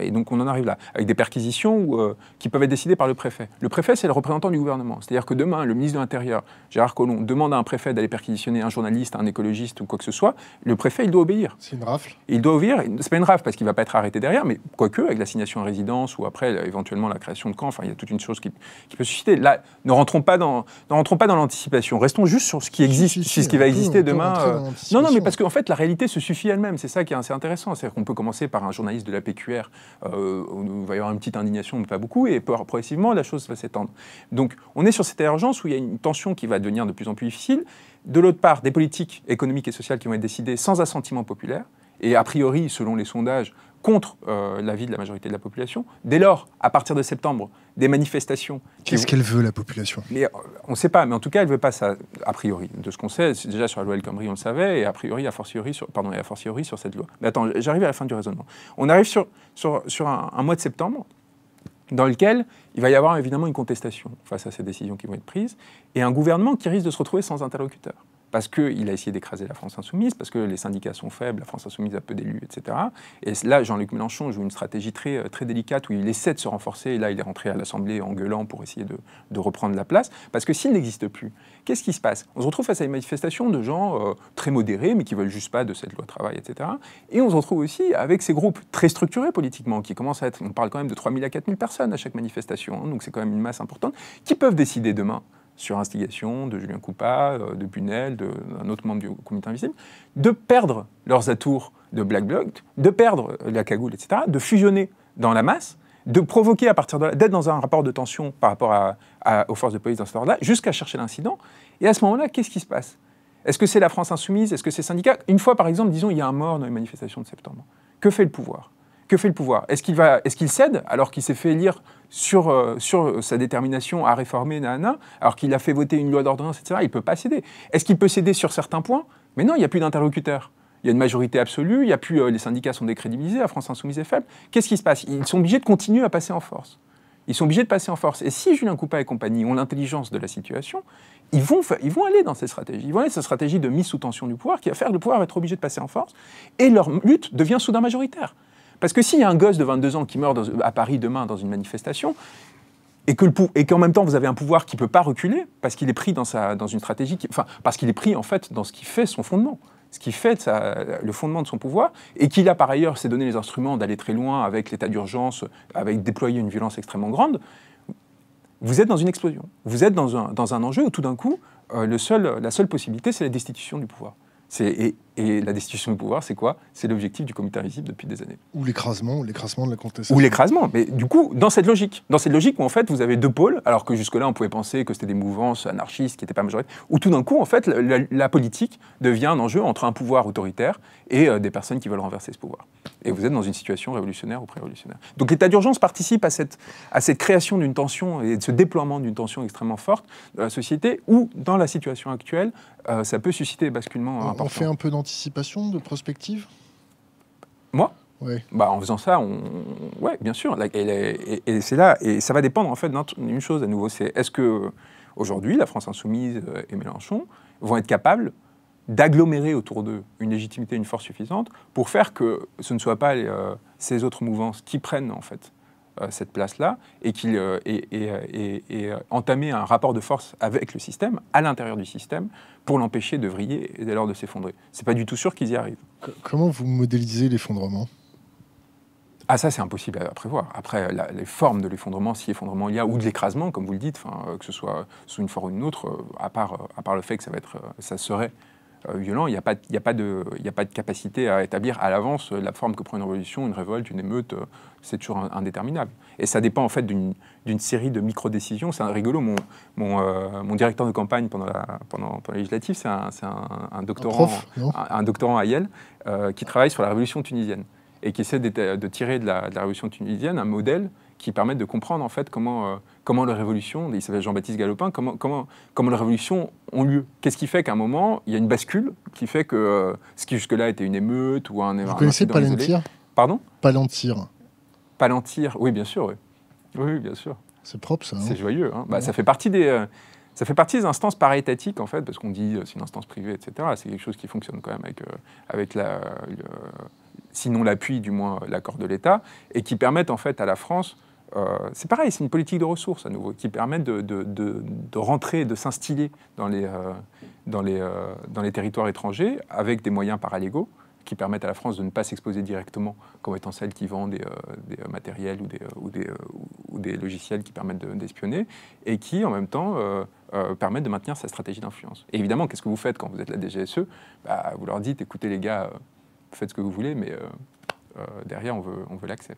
et donc on en arrive là, avec des perquisitions euh, qui peuvent être décidées par le préfet. Le préfet, c'est le représentant du gouvernement. C'est-à-dire que demain, le ministre de l'Intérieur, Gérard Collomb, demande à un préfet d'aller perquisitionner un journaliste, un écologiste ou quoi que ce soit, le préfet, il doit obéir. C'est une rafle Il doit obéir, n'est pas une rafle parce qu'il va pas être arrêté derrière, mais quoique, avec l'assignation à résidence ou après, éventuellement, la création de camps, enfin, il y a toute une chose qui, peut susciter. Là, ne rentrons pas dans, ne rentrons pas dans l'anticipation, restons juste sur ce qui existe, ce qui va exister demain. Euh. Non, non, mais parce qu'en fait, la réalité se suffit elle-même. C'est ça qui est assez intéressant. C'est-à-dire qu'on peut commencer par un journaliste de la PQR, euh, il va y avoir une petite indignation, mais pas beaucoup, et progressivement, la chose va s'étendre. Donc, on est sur cette urgence où il y a une tension qui va devenir de plus en plus difficile. De l'autre part, des politiques économiques et sociales qui vont être décidées sans assentiment populaire. Et a priori, selon les sondages, contre la euh, l'avis de la majorité de la population. Dès lors, à partir de septembre, des manifestations. Qu'est-ce qu'elle veut, la population mais, euh, On ne sait pas, mais en tout cas, elle ne veut pas ça, a priori. De ce qu'on sait, déjà sur la loi El Khomri, on le savait, et a priori, a fortiori sur, pardon, et a fortiori sur cette loi. Mais attends, j'arrive à la fin du raisonnement. On arrive sur, sur, sur un mois de septembre dans lequel il va y avoir évidemment une contestation face à ces décisions qui vont être prises, et un gouvernement qui risque de se retrouver sans interlocuteur parce qu'il a essayé d'écraser la France insoumise, parce que les syndicats sont faibles, la France insoumise a peu d'élus, etc. Et là, Jean-Luc Mélenchon joue une stratégie très, euh, très délicate où il essaie de se renforcer, et là, il est rentré à l'Assemblée en gueulant pour essayer de, reprendre la place, parce que s'il n'existe plus, qu'est-ce qui se passe On se retrouve face à des manifestations de gens euh, très modérés, mais qui veulent juste pas de cette loi travail, etc. Et on se retrouve aussi avec ces groupes très structurés politiquement, qui commencent à être, on parle quand même de 000 à 4000 personnes à chaque manifestation, hein. donc c'est quand même une masse importante, qui peuvent décider demain sur instigation de Julien Coupa, euh, de Bunel, d'un autre membre du comité invisible, de perdre leurs atours de Black Bloc, de perdre euh, la cagoule, etc., de fusionner dans la masse, de provoquer à partir d'être dans un rapport de tension par rapport aux forces de police dans ce ordre-là, jusqu'à chercher l'incident. Et à ce moment-là, qu'est-ce qui se passe Est-ce que c'est la France insoumise Est-ce que c'est syndicats Une fois, par exemple, disons, il y a un mort dans une manifestation de septembre. Que fait le pouvoir Que fait le pouvoir Est-ce qu'il va, est-ce qu'il cède alors qu'il s'est fait élire sur, euh, euh, sa détermination à réformer Nana, alors qu'il a fait voter une loi d'ordonnance, etc., il ne peut pas céder. Est-ce qu'il peut céder sur certains points Mais non, il n'y a plus d'interlocuteur. Il y a une majorité absolue, il a plus, euh, les syndicats sont décrédibilisés, la France insoumise est faible. Qu'est-ce qui se passe Ils sont obligés de continuer à passer en force. Ils sont obligés de passer en force. Et si Julien Coupa et compagnie ont l'intelligence de la situation, ils vont, ils vont aller dans cette stratégie. Ils vont aller dans cette stratégie de mise sous tension du pouvoir qui va faire que le pouvoir va être obligé de passer en force. Et leur lutte devient soudain majoritaire. Parce que s'il y a un gosse de 22 ans qui meurt à Paris demain dans une manifestation, et qu'en même temps vous avez un pouvoir qui ne peut pas reculer parce qu'il est pris dans sa dans une stratégie enfin parce qu'il est pris en fait dans ce qui fait son fondement ce qui fait le fondement de son pouvoir, et qu'il a par ailleurs s'est donné les instruments d'aller très loin avec l'état d'urgence, avec déployer une violence extrêmement grande, vous êtes dans une explosion. Vous êtes dans un, enjeu où tout d'un coup, euh, le seul, la seule possibilité, c'est la destitution du pouvoir. Et, et la destitution du pouvoir, c'est quoi C'est l'objectif du comité invisible depuis des années. Ou l'écrasement, l'écrasement de la contestation. Ou l'écrasement. Mais du coup, dans cette logique, dans cette logique où en fait vous avez deux pôles, alors que jusque-là on pouvait penser que c'était des mouvances anarchistes qui n'étaient pas majoritaires, où tout d'un coup en fait la, politique devient un enjeu entre un pouvoir autoritaire et euh, des personnes qui veulent renverser ce pouvoir. Et vous êtes dans une situation révolutionnaire ou pré-révolutionnaire. Donc l'état d'urgence participe à cette, à cette création d'une tension et de ce déploiement d'une tension extrêmement forte de la société, où dans la situation actuelle, euh, ça peut susciter des basculements fait un peu dans d'anticipation, de prospective Moi Bah, en faisant ça, on... ouais, bien sûr. Et, c'est là, et ça va dépendre en fait d'une chose à nouveau, c'est est-ce que aujourd'hui la France insoumise euh, et Mélenchon vont être capables d'agglomérer autour d'eux une légitimité, une force suffisante pour faire que ce ne soit pas euh, ces autres mouvances qui prennent en fait euh, cette place-là et, qu'il euh, et, euh, entamer un rapport de force avec le système, à l'intérieur du système, pour l'empêcher de vriller et dès lors de s'effondrer. Ce n'est pas du tout sûr qu'ils y arrivent. Comment vous modélisez l'effondrement ah ça c'est impossible à prévoir. Après les formes de l'effondrement, si effondrement il y a, ou de l'écrasement comme vous le dites, que ce soit sous une forme ou une autre, à part, à part le fait que ça, va être, ça serait euh, violent, il n'y a, pas, a, de, a pas de capacité à établir à l'avance la forme que prend une révolution, une révolte, une émeute, euh, c'est toujours indéterminable. Et ça dépend en fait d'une série de micro-décisions. C'est rigolo, mon, euh, mon, directeur de campagne pendant la, pendant, législative, c'est un, doctorant, un, doctorant à Yale qui travaille sur la révolution tunisienne et qui essaie de, tirer de la, de la, révolution tunisienne un modèle qui permette de comprendre en fait comment comment les révolutions, il s'appelle Jean-Baptiste Galopin, comment, comment, comment les révolutions ont lieu. Qu'est-ce qui fait qu'à un moment, il y a une bascule qui fait que euh, ce qui jusque-là était une émeute ou un... Vous connaissez Palantir Pardon Palantir. Palantir, oui, bien sûr. Oui, bien sûr. C'est propre, ça. Hein. C'est joyeux. Hein. Bah, ça fait partie des... Euh, ça fait partie des instances en fait, parce qu'on dit euh, c'est une instance privée, etc. C'est quelque chose qui fonctionne quand même avec, avec la, sinon l'appui, du moins l'accord de l'État, et qui permettent en fait à la France euh, c'est pareil, c'est une politique de ressources à nouveau qui permet de, rentrer, de s'instiller euh, euh, dans les, territoires étrangers avec des moyens paralégaux qui permettent à la France de ne pas s'exposer directement comme étant celle qui vend des, matériels ou des, logiciels qui permettent d'espionner et qui en même temps permettent de maintenir sa stratégie d'influence. évidemment, qu'est-ce que vous faites quand vous êtes la DGSE bah, Vous leur dites écoutez les gars, faites ce que vous voulez, mais derrière on veut, on veut l'accès.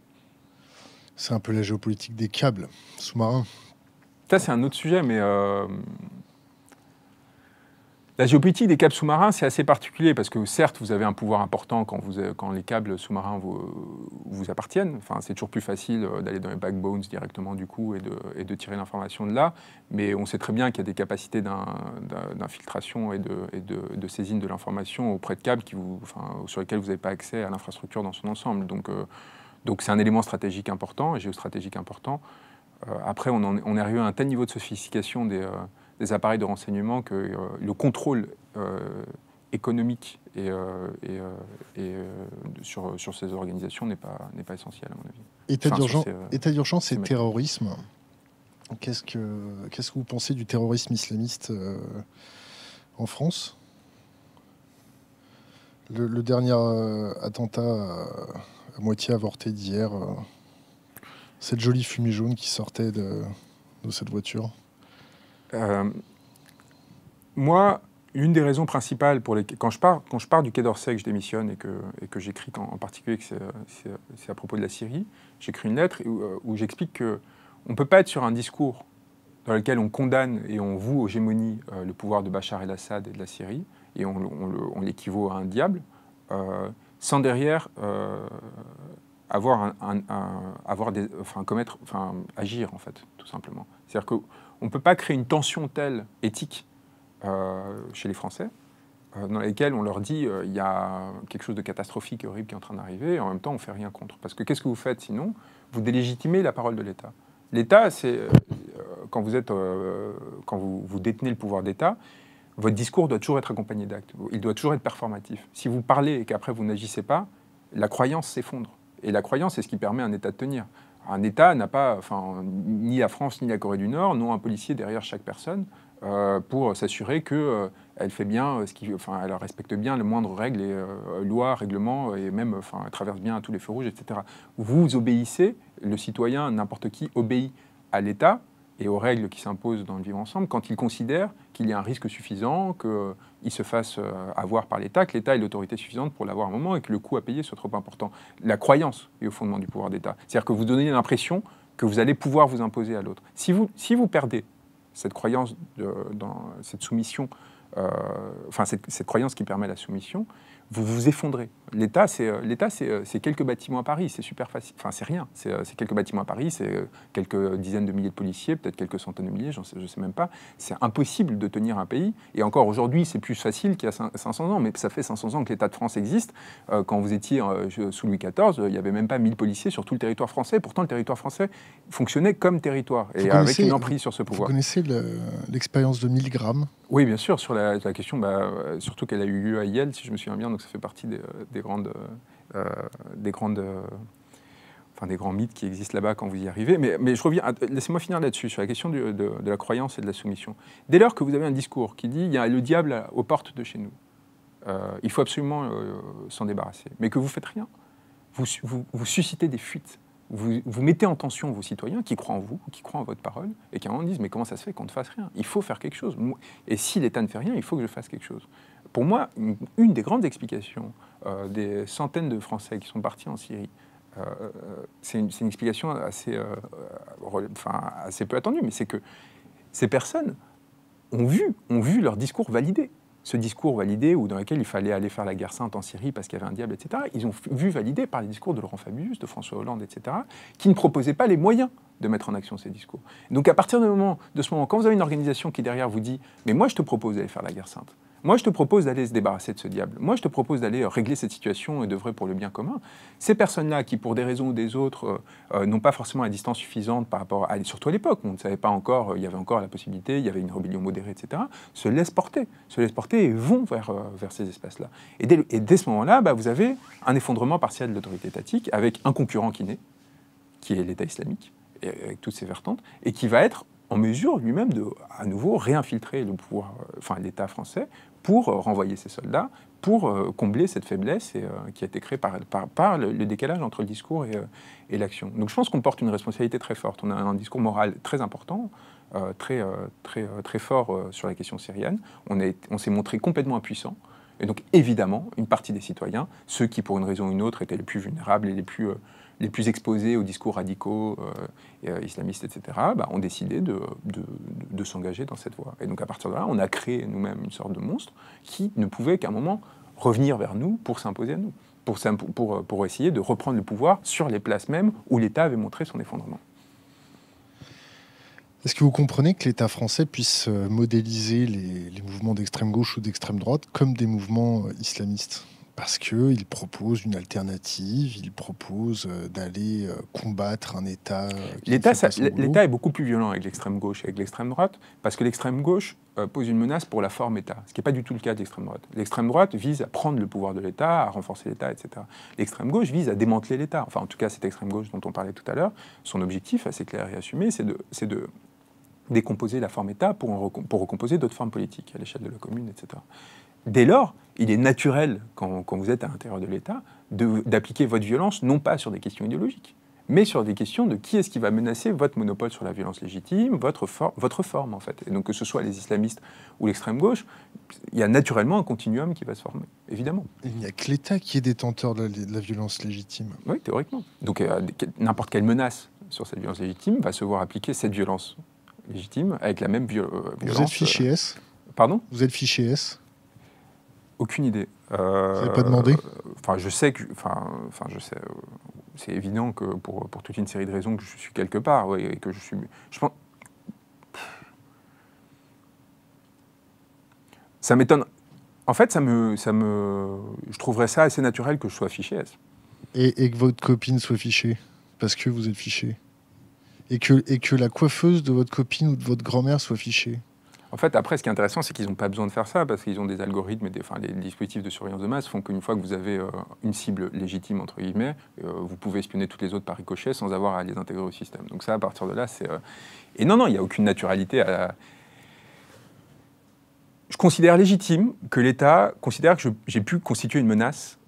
C'est un peu la géopolitique des câbles sous-marins. Ça, c'est un autre sujet, mais euh, la géopolitique des câbles sous-marins, c'est assez particulier parce que certes, vous avez un pouvoir important quand, vous, quand les câbles sous-marins vous, vous, appartiennent. Enfin, c'est toujours plus facile euh, d'aller dans les backbones directement du coup et de, et de tirer l'information de là. Mais on sait très bien qu'il y a des capacités d'infiltration et, de, de, saisine de l'information auprès de câbles qui vous, enfin, sur lesquels vous n'avez pas accès à l'infrastructure dans son ensemble. Donc euh, donc c'est un élément stratégique important, géostratégique important. Euh, après, on, est arrivé à un tel niveau de sophistication des, euh, appareils de renseignement que euh, le contrôle économique et, sur, sur, ces organisations n'est pas, pas essentiel, à mon avis. État d'urgence et terrorisme. Qu'est-ce que, que vous pensez du terrorisme islamiste en France le, dernier attentat à moitié avorté d'hier. Euh, cette jolie fumée jaune qui sortait de, de cette voiture euh, Moi, une des raisons principales pour les... Quand je pars, quand je pars du Quai d'Orsay, que je démissionne et que, et que j'écris en, particulier que c'est à propos de la Syrie, j'écris une lettre où, euh, j'explique qu'on ne peut pas être sur un discours dans lequel on condamne et on voue aux gémonies le pouvoir de Bachar el-Assad et de la Syrie, et on, on, l'équivaut à un diable, sans derrière euh, avoir, un, avoir des, commettre, enfin, agir en fait, tout simplement. C'est-à-dire qu'on ne peut pas créer une tension telle éthique euh, chez les Français, euh, dans laquelle on leur dit il y a quelque chose de catastrophique horrible qui est en train d'arriver, et en même temps on ne fait rien contre. Parce que qu'est-ce que vous faites sinon Vous délégitimez la parole de l'État. L'État, c'est quand vous êtes, quand vous détenez le pouvoir d'État, votre discours doit toujours être accompagné d'actes. Il doit toujours être performatif. Si vous parlez et qu'après vous n'agissez pas, la croyance s'effondre. Et la croyance, c'est ce qui permet à un État de tenir. Un État n'a pas, enfin, ni la France ni la Corée du Nord non un policier derrière chaque personne euh, pour s'assurer que euh, elle fait bien euh, ce qui, enfin, elle respecte bien les moindres règles et lois, règlements et même, enfin, traverse bien tous les feux rouges, etc. Vous obéissez, le citoyen, n'importe qui obéit à l'État et aux règles qui s'imposent dans le vivre ensemble quand ils considèrent qu'il y a un risque suffisant, qu'il se fasse euh, avoir par l'État, que l'État ait l'autorité suffisante pour l'avoir à un moment et que le coût à payer soit trop important. La croyance est au fondement du pouvoir d'État. C'est-à-dire que vous donnez l'impression que vous allez pouvoir vous imposer à l'autre. Si vous, si vous perdez cette croyance, dans cette soumission, euh, enfin cette croyance qui permet la soumission, vous vous effondrez. L'État, euh, euh, c'est quelques bâtiments à Paris, c'est super facile. Enfin, c'est rien. Euh, c'est quelques bâtiments à Paris, c'est quelques dizaines de milliers de policiers, peut-être quelques centaines de milliers, je ne sais même pas. C'est impossible de tenir un pays. Et encore aujourd'hui, c'est plus facile qu'il y a 500 ans, mais ça fait 500 ans que l'État de France existe. quand vous étiez sous Louis XIV, il n'y avait même pas 1000 policiers sur tout le territoire français. Pourtant, le territoire français fonctionnait comme territoire et vous avec une emprise sur ce pouvoir. Vous connaissez l'expérience de 1000 grammes. Oui, bien sûr, sur la, question, bah, surtout qu'elle a eu lieu à Yale, si je me souviens bien, donc ça fait partie des des grandes, euh, des grandes enfin des grands mythes qui existent là-bas quand vous y arrivez. Mais, mais je reviens, laissez-moi finir là-dessus, sur la question de, la croyance et de la soumission. Dès lors que vous avez un discours qui dit il y a le diable aux portes de chez nous, euh, il faut absolument euh, s'en débarrasser, mais que vous faites rien, vous, vous, vous suscitez des fuites. Vous, vous, mettez en tension vos citoyens qui croient en vous, qui croient en votre parole, et qui à un moment disent Mais comment ça se fait qu'on ne fasse rien Il faut faire quelque chose. Et si l'État ne fait rien, il faut que je fasse quelque chose pour moi, une, des grandes explications euh, des centaines de Français qui sont partis en Syrie, euh, c'est une, explication assez, euh, enfin, assez peu attendue, mais c'est que ces personnes ont vu, ont vu leur discours validé. Ce discours validé ou dans lequel il fallait aller faire la guerre sainte en Syrie parce qu'il y avait un diable, etc. Ils ont vu validé par les discours de Laurent Fabius, de François Hollande, etc., qui ne proposaient pas les moyens de mettre en action ces discours. Donc à partir moment, de ce moment, quand vous avez une organisation qui derrière vous dit « mais moi je te propose d'aller faire la guerre sainte », moi, je te propose d'aller se débarrasser de ce diable. Moi, je te propose d'aller euh, régler cette situation et d'œuvrer pour le bien commun. Ces personnes-là qui, pour des raisons ou des autres, euh, euh, n'ont pas forcément la distance suffisante par rapport à... Surtout à l'époque, on ne savait pas encore, il y avait encore la possibilité, il y avait une rébellion modérée, etc., se laissent porter, se laissent porter et vont vers, vers ces espaces-là. Et, dès, ce moment-là, bah, vous avez un effondrement partiel de l'autorité étatique avec un concurrent qui naît, qui est l'État islamique, avec toutes ses vertantes, et qui va être en mesure lui-même de à nouveau réinfiltrer le pouvoir, enfin l'État français, pour euh, renvoyer ces soldats, pour euh, combler cette faiblesse euh, qui a été créée par, le, décalage entre le discours et, l'action. Donc je pense qu'on porte une responsabilité très forte. On a un discours moral très important, très, très, très fort sur la question syrienne. on s'est montré complètement impuissant. Et donc évidemment, une partie des citoyens, ceux qui pour une raison ou une autre étaient les plus vulnérables et les plus les plus exposés aux discours radicaux euh, euh, islamistes, etc., bah, ont décidé de, s'engager dans cette voie. Et donc à partir de là, on a créé nous-mêmes une sorte de monstre qui ne pouvait qu'à un moment revenir vers nous pour s'imposer à nous, pour, euh, essayer de reprendre le pouvoir sur les places même où l'État avait montré son effondrement. Est-ce que vous comprenez que l'État français puisse modéliser les mouvements d'extrême gauche ou d'extrême droite comme des mouvements islamistes parce qu'il propose une alternative, il propose euh, d'aller euh, combattre un État. Euh, L'État est beaucoup plus violent avec l'extrême gauche et avec l'extrême droite, parce que l'extrême gauche pose une menace pour la forme État, ce qui n'est pas du tout le cas de l'extrême droite. L'extrême droite vise à prendre le pouvoir de l'État, à renforcer l'État, etc. L'extrême gauche vise à démanteler l'État. Enfin, en tout cas, cette extrême gauche dont on parlait tout à l'heure, son objectif assez clair et assumé, c'est de, décomposer la forme État pour, pour recomposer d'autres formes politiques à l'échelle de la commune, etc. Dès lors, il est naturel, quand, vous êtes à l'intérieur de l'État, d'appliquer votre violence non pas sur des questions idéologiques, mais sur des questions de qui est-ce qui va menacer votre monopole sur la violence légitime, votre, votre forme en fait. Et donc que ce soit les islamistes ou l'extrême gauche, il y a naturellement un continuum qui va se former, évidemment. Il n'y a que l'État qui est détenteur de la, violence légitime. Oui, théoriquement. Donc euh, n'importe quelle menace sur cette violence légitime va se voir appliquer cette violence légitime avec la même euh, violence. Vous êtes fiché euh, S Pardon Vous êtes fiché S aucune idée. Vous n'avez euh, pas demandé Enfin, je sais que. Enfin, je sais. Euh, c'est évident que pour, pour, toute une série de raisons que je suis quelque part, oui, et que je suis. Je pense. Ça m'étonne. En fait, ça me, ça me, je trouverais ça assez naturel que je sois fiché Et, et, que votre copine soit fichée, parce que vous êtes fiché. Et que, et que la coiffeuse de votre copine ou de votre grand-mère soit fichée. En fait, après, ce qui est intéressant, c'est qu'ils n'ont pas besoin de faire ça parce qu'ils ont des algorithmes et des, enfin, les dispositifs de surveillance de masse font qu'une fois que vous avez euh, une cible légitime, entre guillemets, euh, vous pouvez espionner toutes les autres par ricochet sans avoir à les intégrer au système. Donc, ça, à partir de là, c'est. Euh, et non, non, il n'y a aucune naturalité à. Je considère légitime que l'État considère que j'ai pu constituer une menace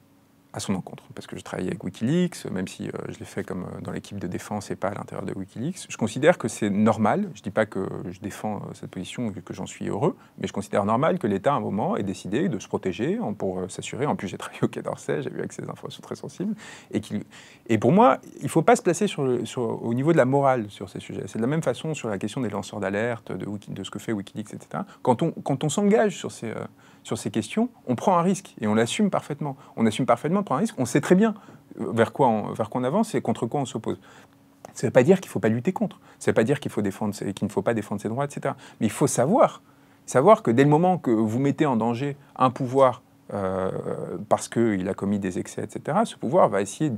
à son encontre. Parce que je travaillais avec Wikileaks, même si euh, je l'ai fait comme euh, dans l'équipe de défense et pas à l'intérieur de Wikileaks. Je considère que c'est normal, je ne dis pas que je défends euh, cette position et que j'en suis heureux, mais je considère normal que l'État, à un moment, ait décidé de se protéger pour s'assurer. En plus, j'ai travaillé au Quai d'Orsay, j'ai vu que ces infos sont très sensibles. Et, et pour moi, il ne faut pas se placer sur le, au niveau de la morale sur ces sujets. C'est de la même façon sur la question des lanceurs d'alerte, de, de, ce que fait Wikileaks, etc. Quand on, quand on s'engage sur ces sur ces questions, on prend un risque et on l'assume parfaitement. On assume parfaitement, on prend un risque, on sait très bien euh, vers quoi on, avance et contre quoi on s'oppose. Ça ne veut pas dire qu'il ne faut pas lutter contre, ça ne veut pas dire qu'il faut défendre, qu'il ne faut pas défendre ses droits, etc. Mais il faut savoir, savoir que dès le moment que vous mettez en danger un pouvoir euh, parce qu'il a commis des excès, etc., ce pouvoir va essayer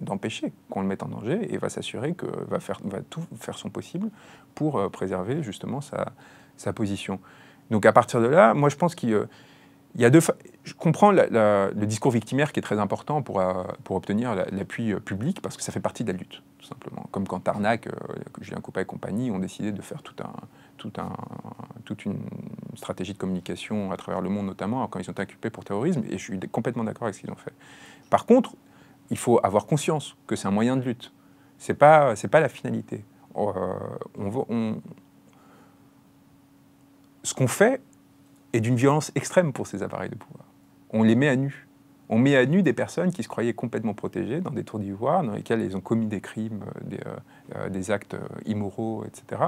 d'empêcher qu'on le mette en danger et va s'assurer que va faire va tout faire son possible pour euh, préserver justement sa position. Donc à partir de là, moi je pense qu'il euh, y a deux. Je comprends le discours victimaire qui est très important pour, euh, pour obtenir l'appui euh, public parce que ça fait partie de la lutte, tout simplement. Comme quand Tarnac, Julien Coupa et compagnie ont décidé de faire tout un, tout un, toute une stratégie de communication à travers le monde, notamment quand ils sont inculpés pour terrorisme, et je suis complètement d'accord avec ce qu'ils ont fait. Par contre, il faut avoir conscience que c'est un moyen de lutte. Ce n'est pas, pas la finalité. On, on, ce qu'on fait est d'une violence extrême pour ces appareils de pouvoir. On les met à nu. On met à nu des personnes qui se croyaient complètement protégées dans des tours d'ivoire, dans lesquelles ils ont commis des crimes, euh, euh, euh, des, actes immoraux, etc.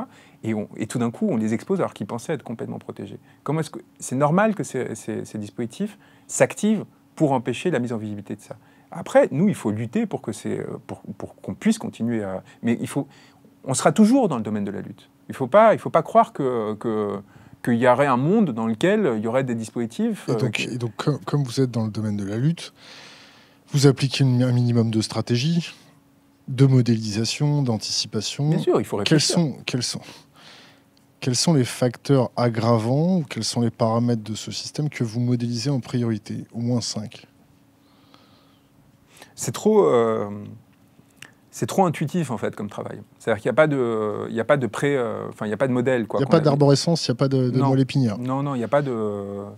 Et, tout d'un coup, on les expose alors qu'ils pensaient être complètement protégés. Comment est-ce que c'est normal que ces, dispositifs s'activent pour empêcher la mise en visibilité de ça Après, nous, il faut lutter pour que c'est pour, qu'on puisse continuer à. Mais il faut, on sera toujours dans le domaine de la lutte. Il ne faut pas, il faut pas croire que qu'il y aurait un monde dans lequel il y aurait des dispositifs. Euh, et donc, comme vous êtes dans le domaine de la lutte, vous appliquez un minimum de stratégie, de modélisation, d'anticipation. Bien sûr, il faut réfléchir. Quels sont, quels sont, quels sont les facteurs aggravants ou quels sont les paramètres de ce système que vous modélisez en priorité Au moins 5 C'est trop. Euh, c'est trop intuitif en fait comme travail. C'est-à-dire qu'il n'y a pas de, il y a pas de pré, euh, enfin il n'y a pas de modèle quoi. Il n'y a, pas d'arborescence, il n'y a pas de, de non, Non, non, il n'y a pas de.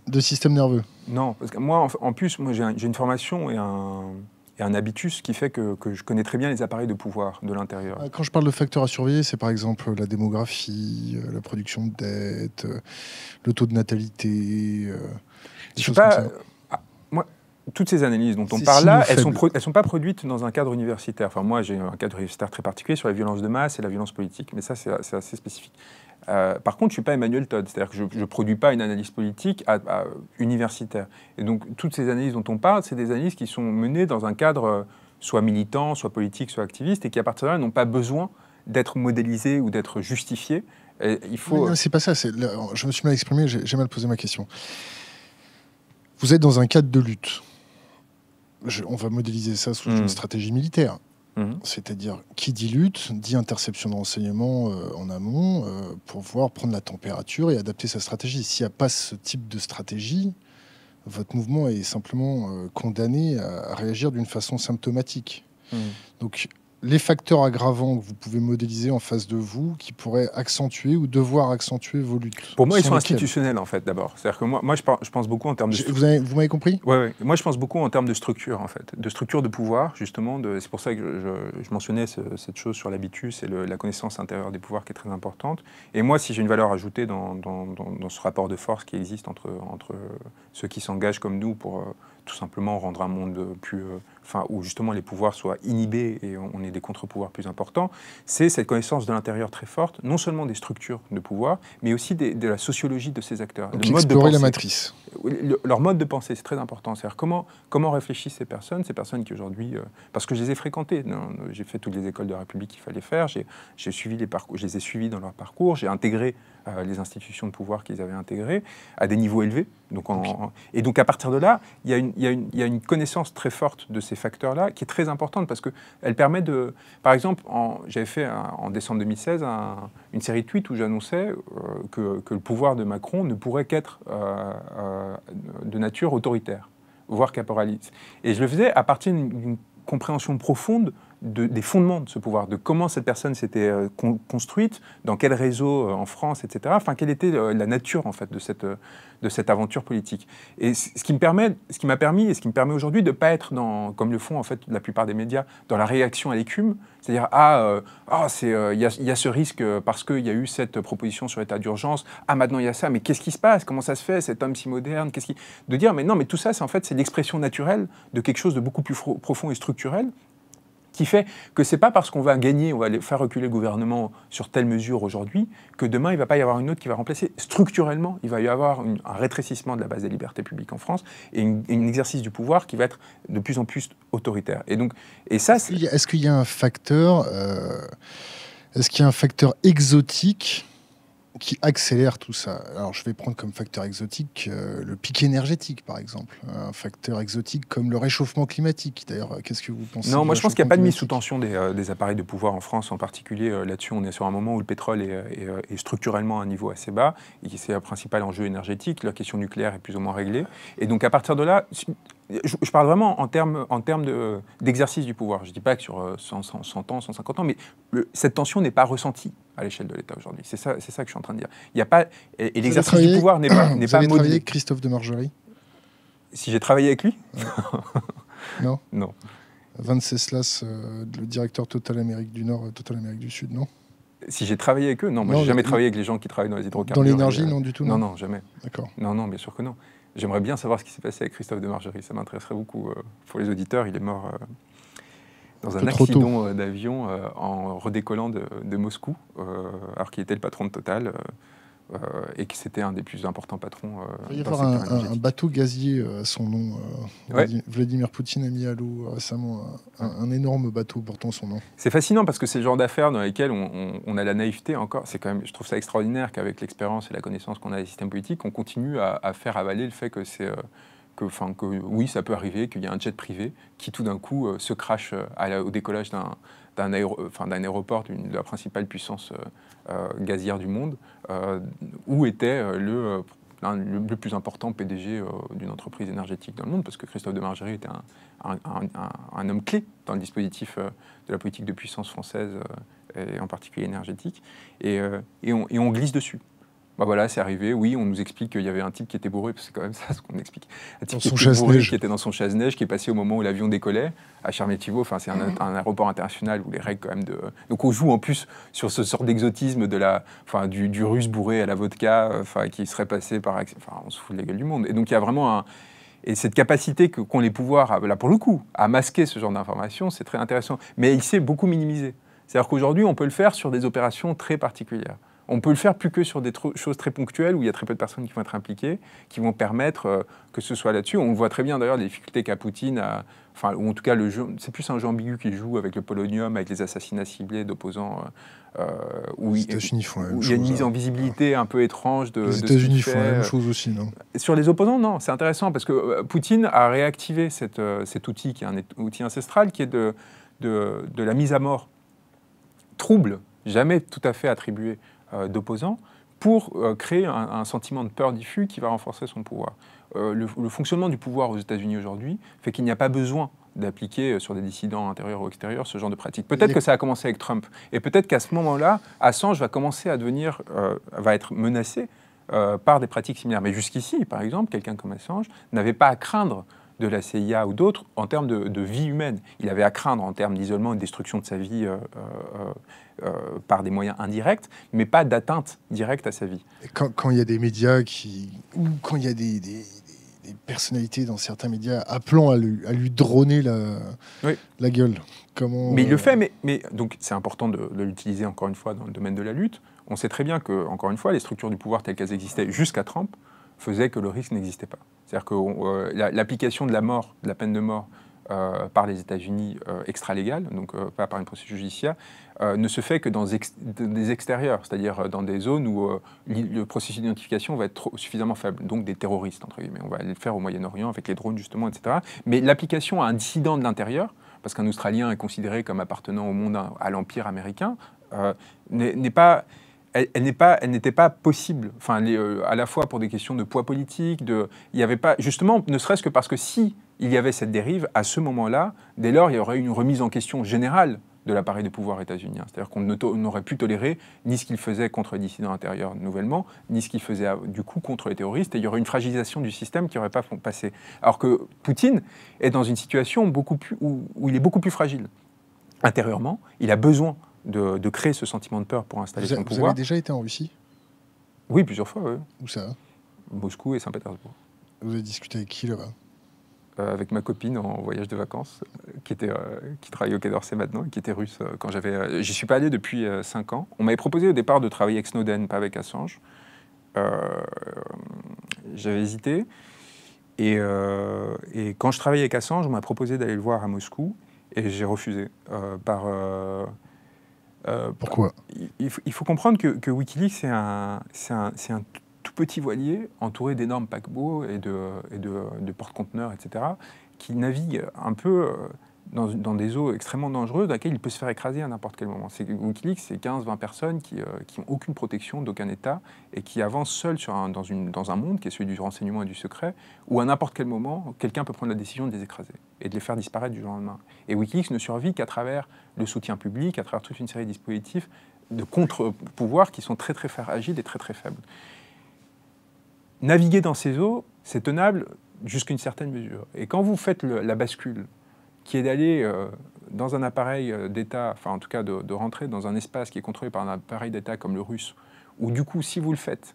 De système nerveux. Non, parce que moi en, plus, moi j'ai une formation et un, et un habitus qui fait que, que, je connais très bien les appareils de pouvoir de l'intérieur. Ah, quand je parle de facteurs à surveiller, c'est par exemple la démographie, euh, la production de dettes, euh, le taux de natalité. des je pas, toutes ces analyses dont on parle là, elles sont, pas produites dans un cadre universitaire. Enfin, moi, j'ai un cadre universitaire très particulier sur la violence de masse et la violence politique, mais ça, c'est assez spécifique. Euh, par contre, je ne suis pas Emmanuel Todd, c'est-à-dire que je ne produis pas une analyse politique universitaire. Et donc, toutes ces analyses dont on parle, c'est des analyses qui sont menées dans un cadre euh, soit militant, soit politique, soit activiste, et qui, à partir de là, n'ont pas besoin d'être modélisées ou d'être justifiées. il faut... C'est pas ça, je me suis mal exprimé, j'ai mal posé ma question. Vous êtes dans un cadre de lutte on va modéliser ça sous une mm. stratégie militaire. Mm-hmm. C'est-à-dire, qui dit lutte, dit interception de renseignements euh, en amont euh, pour voir prendre la température et adapter sa stratégie. S'il n'y a pas ce type de stratégie, votre mouvement est simplement euh, condamné à, réagir d'une façon symptomatique. Mm. Donc, les facteurs aggravants que vous pouvez modéliser en face de vous qui pourraient accentuer ou devoir accentuer vos luttes Pour moi, ils sont institutionnels en fait d'abord. C'est-à-dire que moi, moi je, pense beaucoup en termes de. Vous m'avez compris Oui, ouais. moi je pense beaucoup en termes de structure en fait, de structure de pouvoir justement. C'est pour ça que je, mentionnais cette chose sur l'habitus et la connaissance intérieure des pouvoirs qui est très importante. Et moi, si j'ai une valeur ajoutée dans, ce rapport de force qui existe entre, entre ceux qui s'engagent comme nous pour euh, tout simplement rendre un monde plus. Euh, où justement les pouvoirs soient inhibés et on ait des contre-pouvoirs plus importants, c'est cette connaissance de l'intérieur très forte, non seulement des structures de pouvoir, mais aussi de la sociologie de ces acteurs. de la matrice. leur mode de pensée, c'est très important. C'est-à-dire comment, comment réfléchissent ces personnes, ces personnes qui aujourd'hui... Euh, parce que je les ai fréquentées, j'ai fait toutes les écoles de la République qu'il fallait faire, j'ai suivi les parcours, je les ai suivies dans leur parcours, j'ai intégré les institutions de pouvoir qu'ils avaient intégrées à des niveaux élevés. et donc à partir de là, il y, a une, connaissance très forte de ces facteurs-là qui est très importante parce qu'elle permet de... Par exemple, j'avais fait en décembre 2016 une série de tweets où j'annonçais euh, que, le pouvoir de Macron ne pourrait qu'être euh, euh, de nature autoritaire, voire caporaliste. Et je le faisais à partir d'une compréhension profonde des fondements de ce pouvoir, de comment cette personne s'était euh, construite, dans quel réseau euh, en France, etc. Enfin, quelle était euh, la nature en fait de cette, de cette aventure politique. Et ce qui me permet, ce qui m'a permis et ce qui me permet aujourd'hui de ne pas être dans, comme le font en fait la plupart des médias, dans la réaction à l'écume, c'est-à-dire ah, ah c'est il y, y, a ce risque parce qu'il y a eu cette proposition sur l'état d'urgence, ah maintenant il y a ça, mais qu'est-ce qui se passe, comment ça se fait, cet homme si moderne, qu'est-ce qui, de dire mais non mais tout ça c'est en fait c'est l'expression naturelle de quelque chose de beaucoup plus profond et structurel qui fait que ce n'est pas parce qu'on va gagner, on va faire reculer le gouvernement sur telle mesure aujourd'hui, que demain il ne va pas y avoir une autre qui va remplacer. Structurellement, il va y avoir un rétrécissement de la base des libertés publiques en France et un exercice du pouvoir qui va être de plus en plus autoritaire. Et et est-ce qu'il y, a un facteur, euh, est-ce qu'il y a un facteur exotique qui accélère tout ça. Alors, je vais prendre comme facteur exotique euh, le pic énergétique, par exemple. Un facteur exotique comme le réchauffement climatique. D'ailleurs, qu'est-ce que vous pensez Non, moi, je pense qu'il n'y a pas de mise sous tension euh, des, appareils de pouvoir en France, en particulier euh, là-dessus. On est sur un moment où le pétrole est, structurellement à un niveau assez bas et c'est un principal enjeu énergétique. La question nucléaire est plus ou moins réglée. Et donc, à partir de là, je, parle vraiment en termes en d'exercice du pouvoir. Je ne dis pas que sur 100, euh, ans, 150 ans, mais cette tension n'est pas ressentie à l'échelle de l'État aujourd'hui. C'est ça, que je suis en train de dire. Il y a pas, et, l'exercice du pouvoir n'est pas, n'est pas avez travaillé avec Christophe de Margerie Si j'ai travaillé avec lui Non. non. Venceslas, euh, le directeur Total Amérique du Nord, euh, Total Amérique du Sud, non si j'ai travaillé avec eux, non, moi j'ai jamais travaillé avec les gens qui travaillent dans les hydrocarbures. Dans l'énergie, non du tout. Non, non, non jamais. D'accord. Non, non, bien sûr que non. J'aimerais bien savoir ce qui s'est passé avec Christophe de Margerie. Ça m'intéresserait beaucoup euh, pour les auditeurs. Il est mort euh, dans un accident euh, d'avion en redécollant de, Moscou, alors qu'il était le patron de Total. Euh, et qui c'était un des plus importants patrons. Euh, Il va y avoir un, bateau gazier euh, à son nom. Euh, Vladimir Poutine a mis à l'eau récemment un, énorme bateau portant son nom. C'est fascinant parce que c'est le genre d'affaires dans lesquelles on, a la naïveté encore. C'est quand même, je trouve ça extraordinaire qu'avec l'expérience et la connaissance qu'on a des systèmes politiques, on continue à, faire avaler le fait que c'est que, que oui, ça peut arriver qu'il y a un jet privé qui tout d'un coup se crache au décollage d'un aéro, aéroport de la principale puissance euh, gazière du monde, euh, où était euh, le le, plus important PDG d'une entreprise énergétique dans le monde, parce que Christophe de Margerie était un, homme clé dans le dispositif de la politique de puissance française, et en particulier énergétique, et, et on glisse dessus bah voilà, c'est arrivé. Oui, on nous explique qu'il y avait un type qui était bourré, parce que c'est quand même ça ce qu'on explique. Un type qui était, bourré, qui était, dans son chasse-neige, qui est passé au moment où l'avion décollait à Charmetivo. Enfin, c'est mhm. un, aéroport international où les règles quand même de. Donc on joue en plus sur ce sort d'exotisme de du, russe bourré à la vodka, qui serait passé par. Enfin, on se fout de la gueule du monde. Et donc il y a vraiment un. Et cette capacité qu'ont les pouvoirs, là pour le coup, à masquer ce genre d'informations, c'est très intéressant. Mais il s'est beaucoup minimisé. C'est-à-dire qu'aujourd'hui, on peut le faire sur des opérations très particulières. On peut le faire plus que sur des choses très ponctuelles où il y a très peu de personnes qui vont être impliquées, qui vont permettre euh, que ce soit là-dessus. On voit très bien d'ailleurs les difficultés qu'a Poutine, enfin, ou en tout cas c'est plus un jeu ambigu qui joue avec le polonium, avec les assassinats ciblés d'opposants. Euh, euh, les États-Unis font la même chose. Il y a une mise en hein. visibilité un peu étrange de. Les États-Unis font la même chose aussi, non Sur les opposants, non. C'est intéressant parce que Poutine a réactivé cet outil qui est un outil ancestral qui est de, de la mise à mort trouble jamais tout à fait attribué euh, d'opposants pour euh, créer un, sentiment de peur diffus qui va renforcer son pouvoir. Euh, le, fonctionnement du pouvoir aux États-Unis aujourd'hui fait qu'il n'y a pas besoin d'appliquer sur des dissidents intérieurs ou extérieurs ce genre de pratique. Peut-être que ça a commencé avec Trump, et peut-être qu'à ce moment-là, Assange va commencer à devenir, va être menacé par des pratiques similaires. Mais jusqu'ici, par exemple, quelqu'un comme Assange n'avait pas à craindre de la CIA ou d'autres en termes de, vie humaine. Il avait à craindre en termes d'isolement et de destruction de sa vie euh, par des moyens indirects, mais pas d'atteinte directe à sa vie. quand il y a des médias qui. ou quand il y a des, personnalités dans certains médias appelant à lui, à lui droner la, la gueule. Comment, mais il le euh, fait, mais, donc c'est important de, l'utiliser encore une fois dans le domaine de la lutte. On sait très bien que, encore une fois, les structures du pouvoir telles qu'elles existaient jusqu'à Trump faisaient que le risque n'existait pas. C'est-à-dire que euh, l'application de la mort, de la peine de mort, euh, par les États-Unis euh, extralégales, donc euh, pas par une procédure judiciaire, ne se fait que dans des extérieurs, c'est-à-dire dans des zones où le processus d'identification va être suffisamment faible, donc des terroristes, entre guillemets. On va le faire au Moyen-Orient avec les drones, justement, etc. Mais l'application à un dissident de l'intérieur, parce qu'un Australien est considéré comme appartenant au monde, à l'Empire américain, n'est pas elle, n'est pas, elle n'était pas possible. Enfin, à la fois pour des questions de poids politique, de, il n'y avait pas, justement, ne serait-ce que parce que si il y avait cette dérive, à ce moment-là, dès lors, il y aurait eu une remise en question générale de l'appareil de pouvoir états-unien. C'est-à-dire qu'on n'aurait pu tolérer ni ce qu'il faisait contre les dissidents intérieurs nouvellement, ni ce qu'il faisait du coup contre les terroristes, et il y aurait une fragilisation du système qui n'aurait pas passé. Alors que Poutine est dans une situation beaucoup plus, où, il est beaucoup plus fragile. Intérieurement, il a besoin de, créer ce sentiment de peur pour installer son pouvoir. Vous avez déjà été en Russie Oui, plusieurs fois. Oui. Où ça Moscou et Saint-Pétersbourg. Vous avez discuté avec qui là-bas euh, avec ma copine en voyage de vacances, qui, était, euh, qui travaille au Quai d'Orsay maintenant, et qui était russe euh, quand j'avais. J'y suis pas allé depuis 5 ans. On m'avait proposé au départ de travailler avec Snowden, pas avec Assange. j'avais hésité. Et, quand je travaillais avec Assange, on m'a proposé d'aller le voir à Moscou et j'ai refusé. par, Pourquoi il, faut comprendre que, Wikileaks, c'est un, un, un, Petit voilier entouré d'énormes paquebots et de, porte-conteneurs, etc., qui navigue un peu euh, dans, des eaux extrêmement dangereuses, dans lesquelles il peut se faire écraser à n'importe quel moment. C'est, Wikileaks, c'est 15-20 personnes qui n'ont euh, aucune protection d'aucun État et qui avancent seules sur dans, dans un monde qui est celui du renseignement et du secret, où à n'importe quel moment, quelqu'un peut prendre la décision de les écraser et de les faire disparaître du jour au lendemain. Et Wikileaks ne survit qu'à travers le soutien public, à travers toute une série de dispositifs de contre-pouvoirs qui sont très très fragiles et très très faibles naviguer dans ces eaux, c'est tenable jusqu'à une certaine mesure. Et quand vous faites la bascule, qui est d'aller euh, dans un appareil euh, d'État, enfin en tout cas de, rentrer dans un espace qui est contrôlé par un appareil d'État comme le russe, où du coup, si vous le faites,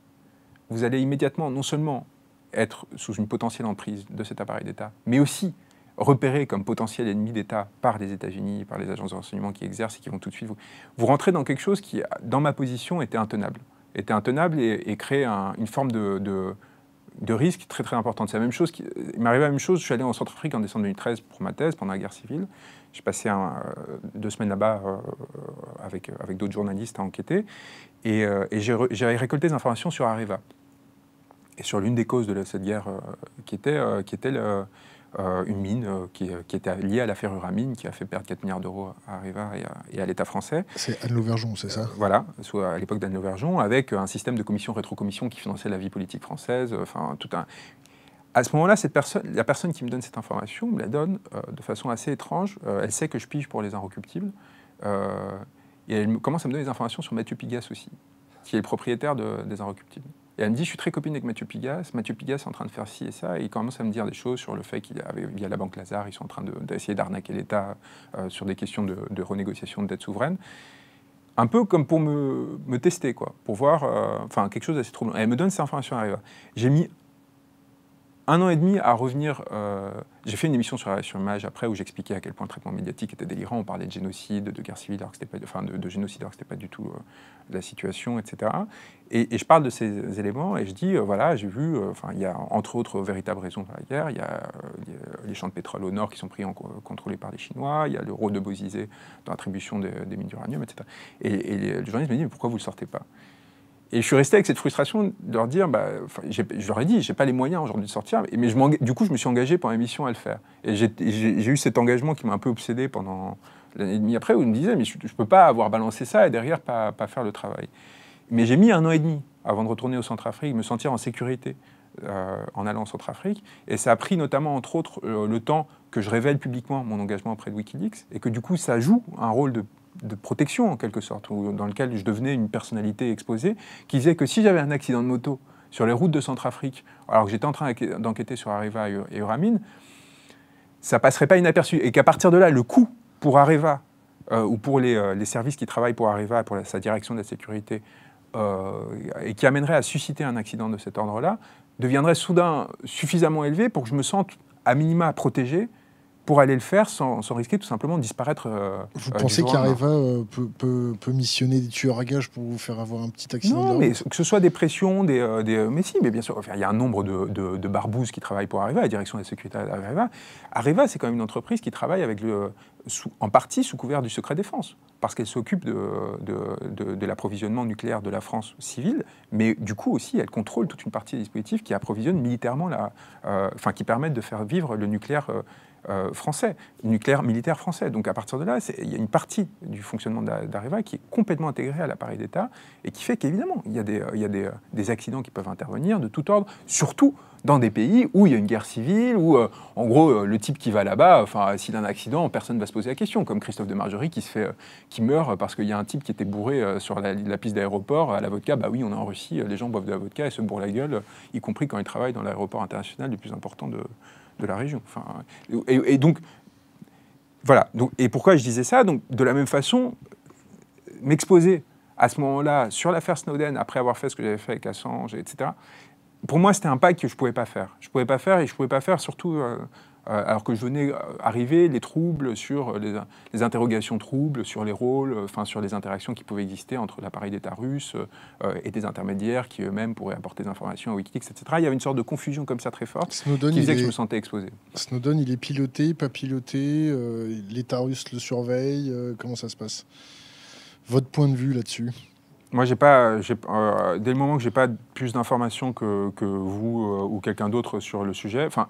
vous allez immédiatement non seulement être sous une potentielle emprise de cet appareil d'État, mais aussi repéré comme potentiel ennemi d'État par les États-Unis, par les agences de renseignement qui exercent et qui vont tout de suite vous... Vous rentrez dans quelque chose qui, dans ma position, était intenable était intenable et, créait une forme de, de, risque très très importante. C'est la même chose, qui, il m'arrivait la même chose, je suis allé en Centrafrique en décembre 2013 pour ma thèse, pendant la guerre civile. J'ai passé euh, deux semaines là-bas euh, avec, avec d'autres journalistes à enquêter et, euh, j'ai, récolté des informations sur Areva et sur l'une des causes de cette guerre qui était, qui était euh, une mine euh, euh, qui, était liée à l'affaire Uramine, qui a fait perdre 4 milliards d'euros à Arriva et à, l'État français. C'est Anne Lauvergeon, c'est ça Voilà, soit à l'époque d'Anne Lauvergeon, avec un système de commission-rétrocommission qui finançait la vie politique française, enfin, tout un, à ce moment-là, cette personne, la personne qui me donne cette information me la donne de façon assez étrange. elle sait que je pige pour les inrecuptibles. et elle commence à me donner des informations sur Mathieu Pigas aussi, qui est le propriétaire des inrecuptibles. Et elle me dit, je suis très copine avec Mathieu Pigas. Mathieu Pigas est en train de faire ci et ça. Et il commence à me dire des choses sur le fait qu'il avait, via la Banque Lazare, ils sont en train d'essayer d'arnaquer l'État euh, sur des questions de, renégociation de dette souveraine. Un peu comme pour me, tester, quoi, pour voir, euh, enfin, quelque chose d'assez troublant. elle me donne ces informations à J'ai mis un an et demi à revenir euh, j'ai fait une émission sur, sur Image après où j'expliquais à quel point le traitement médiatique était délirant. On parlait de génocide, de guerre civile, alors que c'était pas, enfin de, de génocide, alors que c'était pas du tout euh, la situation, etc. Et, je parle de ces éléments et je dis euh, voilà, j'ai vu, euh, enfin, il y a entre autres véritables raisons par la guerre. Il y, a les champs de pétrole au nord qui sont pris en, contrôlés par les Chinois. Il y a le rôle de Bozizé dans l'attribution des, mines d'uranium, etc. Et, le journaliste me dit mais pourquoi vous le sortez pas et je suis resté avec cette frustration de leur dire, bah, je leur ai dit, j'ai pas les moyens aujourd'hui de sortir, mais je du coup, je me suis engagé pour la mission à le faire. Et j'ai eu cet engagement qui m'a un peu obsédé pendant l'année et demie après, où ils me disaient, mais je ne peux pas avoir balancé ça et derrière pas, pas faire le travail. Mais j'ai mis un an et demi avant de retourner au Centrafrique, me sentir en sécurité euh, en allant en Centrafrique. Et ça a pris notamment, entre autres, euh, le temps que je révèle publiquement mon engagement auprès de Wikileaks et que du coup, ça joue un rôle de de protection en quelque sorte, ou dans lequel je devenais une personnalité exposée, qui disait que si j'avais un accident de moto sur les routes de Centrafrique, alors que j'étais en train d'enquêter sur Areva et Euramine, ça passerait pas inaperçu. Et qu'à partir de là, le coût pour Areva, euh, ou pour euh, les, services qui travaillent pour Areva, pour sa direction de la sécurité, euh, et qui amènerait à susciter un accident de cet ordre-là, deviendrait soudain suffisamment élevé pour que je me sente à minima protégé pour aller le faire sans, risquer tout simplement de disparaître. Euh, vous euh, pensez qu'Areva euh, peut, missionner des tueurs à gages pour vous faire avoir un petit accident Non, mais que ce soit des pressions, des, mais si, mais bien sûr, il y a un nombre de, de, barbouzes qui travaillent pour Areva, la direction de la sécurité d'Areva. Areva, c'est quand même une entreprise qui travaille avec le, en partie sous couvert du secret défense, parce qu'elle s'occupe de, de, l'approvisionnement nucléaire de la France civile, mais du coup aussi, elle contrôle toute une partie des dispositifs qui approvisionnent militairement, la, enfin qui permettent de faire vivre le nucléaire euh, français, nucléaire militaire français. Donc à partir de là, il y a une partie du fonctionnement d'Areva qui est complètement intégrée à l'appareil d'État et qui fait qu'évidemment, il y a, des, euh, il y euh, des, accidents qui peuvent intervenir de tout ordre, surtout dans des pays où il y a une guerre civile, où en gros le type qui va là-bas, enfin s'il a un accident, personne ne va se poser la question, comme Christophe de Marjorie qui, se fait, qui meurt parce qu'il y a un type qui était bourré sur la, piste d'aéroport à la vodka. Bah oui, on est en Russie, les gens boivent de la vodka et se bourrent la gueule, y compris quand ils travaillent dans l'aéroport international le plus important de, de la région. et, donc, voilà. et pourquoi je disais ça Donc, de la même façon, m'exposer à ce moment-là sur l'affaire Snowden, après avoir fait ce que j'avais fait avec Assange, etc. Pour moi, c'était un pas que je ne pouvais pas faire. Je ne pouvais pas faire et je ne pouvais pas faire surtout euh, euh, alors que je venais euh, arriver, les troubles sur euh, les, interrogations troubles sur les rôles, enfin sur les interactions qui pouvaient exister entre l'appareil d'État russe et des intermédiaires qui eux-mêmes pourraient apporter des informations à Wikileaks, etc. Il y avait une sorte de confusion comme ça très forte Snowden, qui faisait que je me sentais exposé. Snowden, il est piloté, pas piloté, l'État russe le surveille, comment ça se passe Votre point de vue là-dessus moi, j'ai pas, dès le moment que j'ai pas plus d'informations que, que, vous ou quelqu'un d'autre sur le sujet, enfin,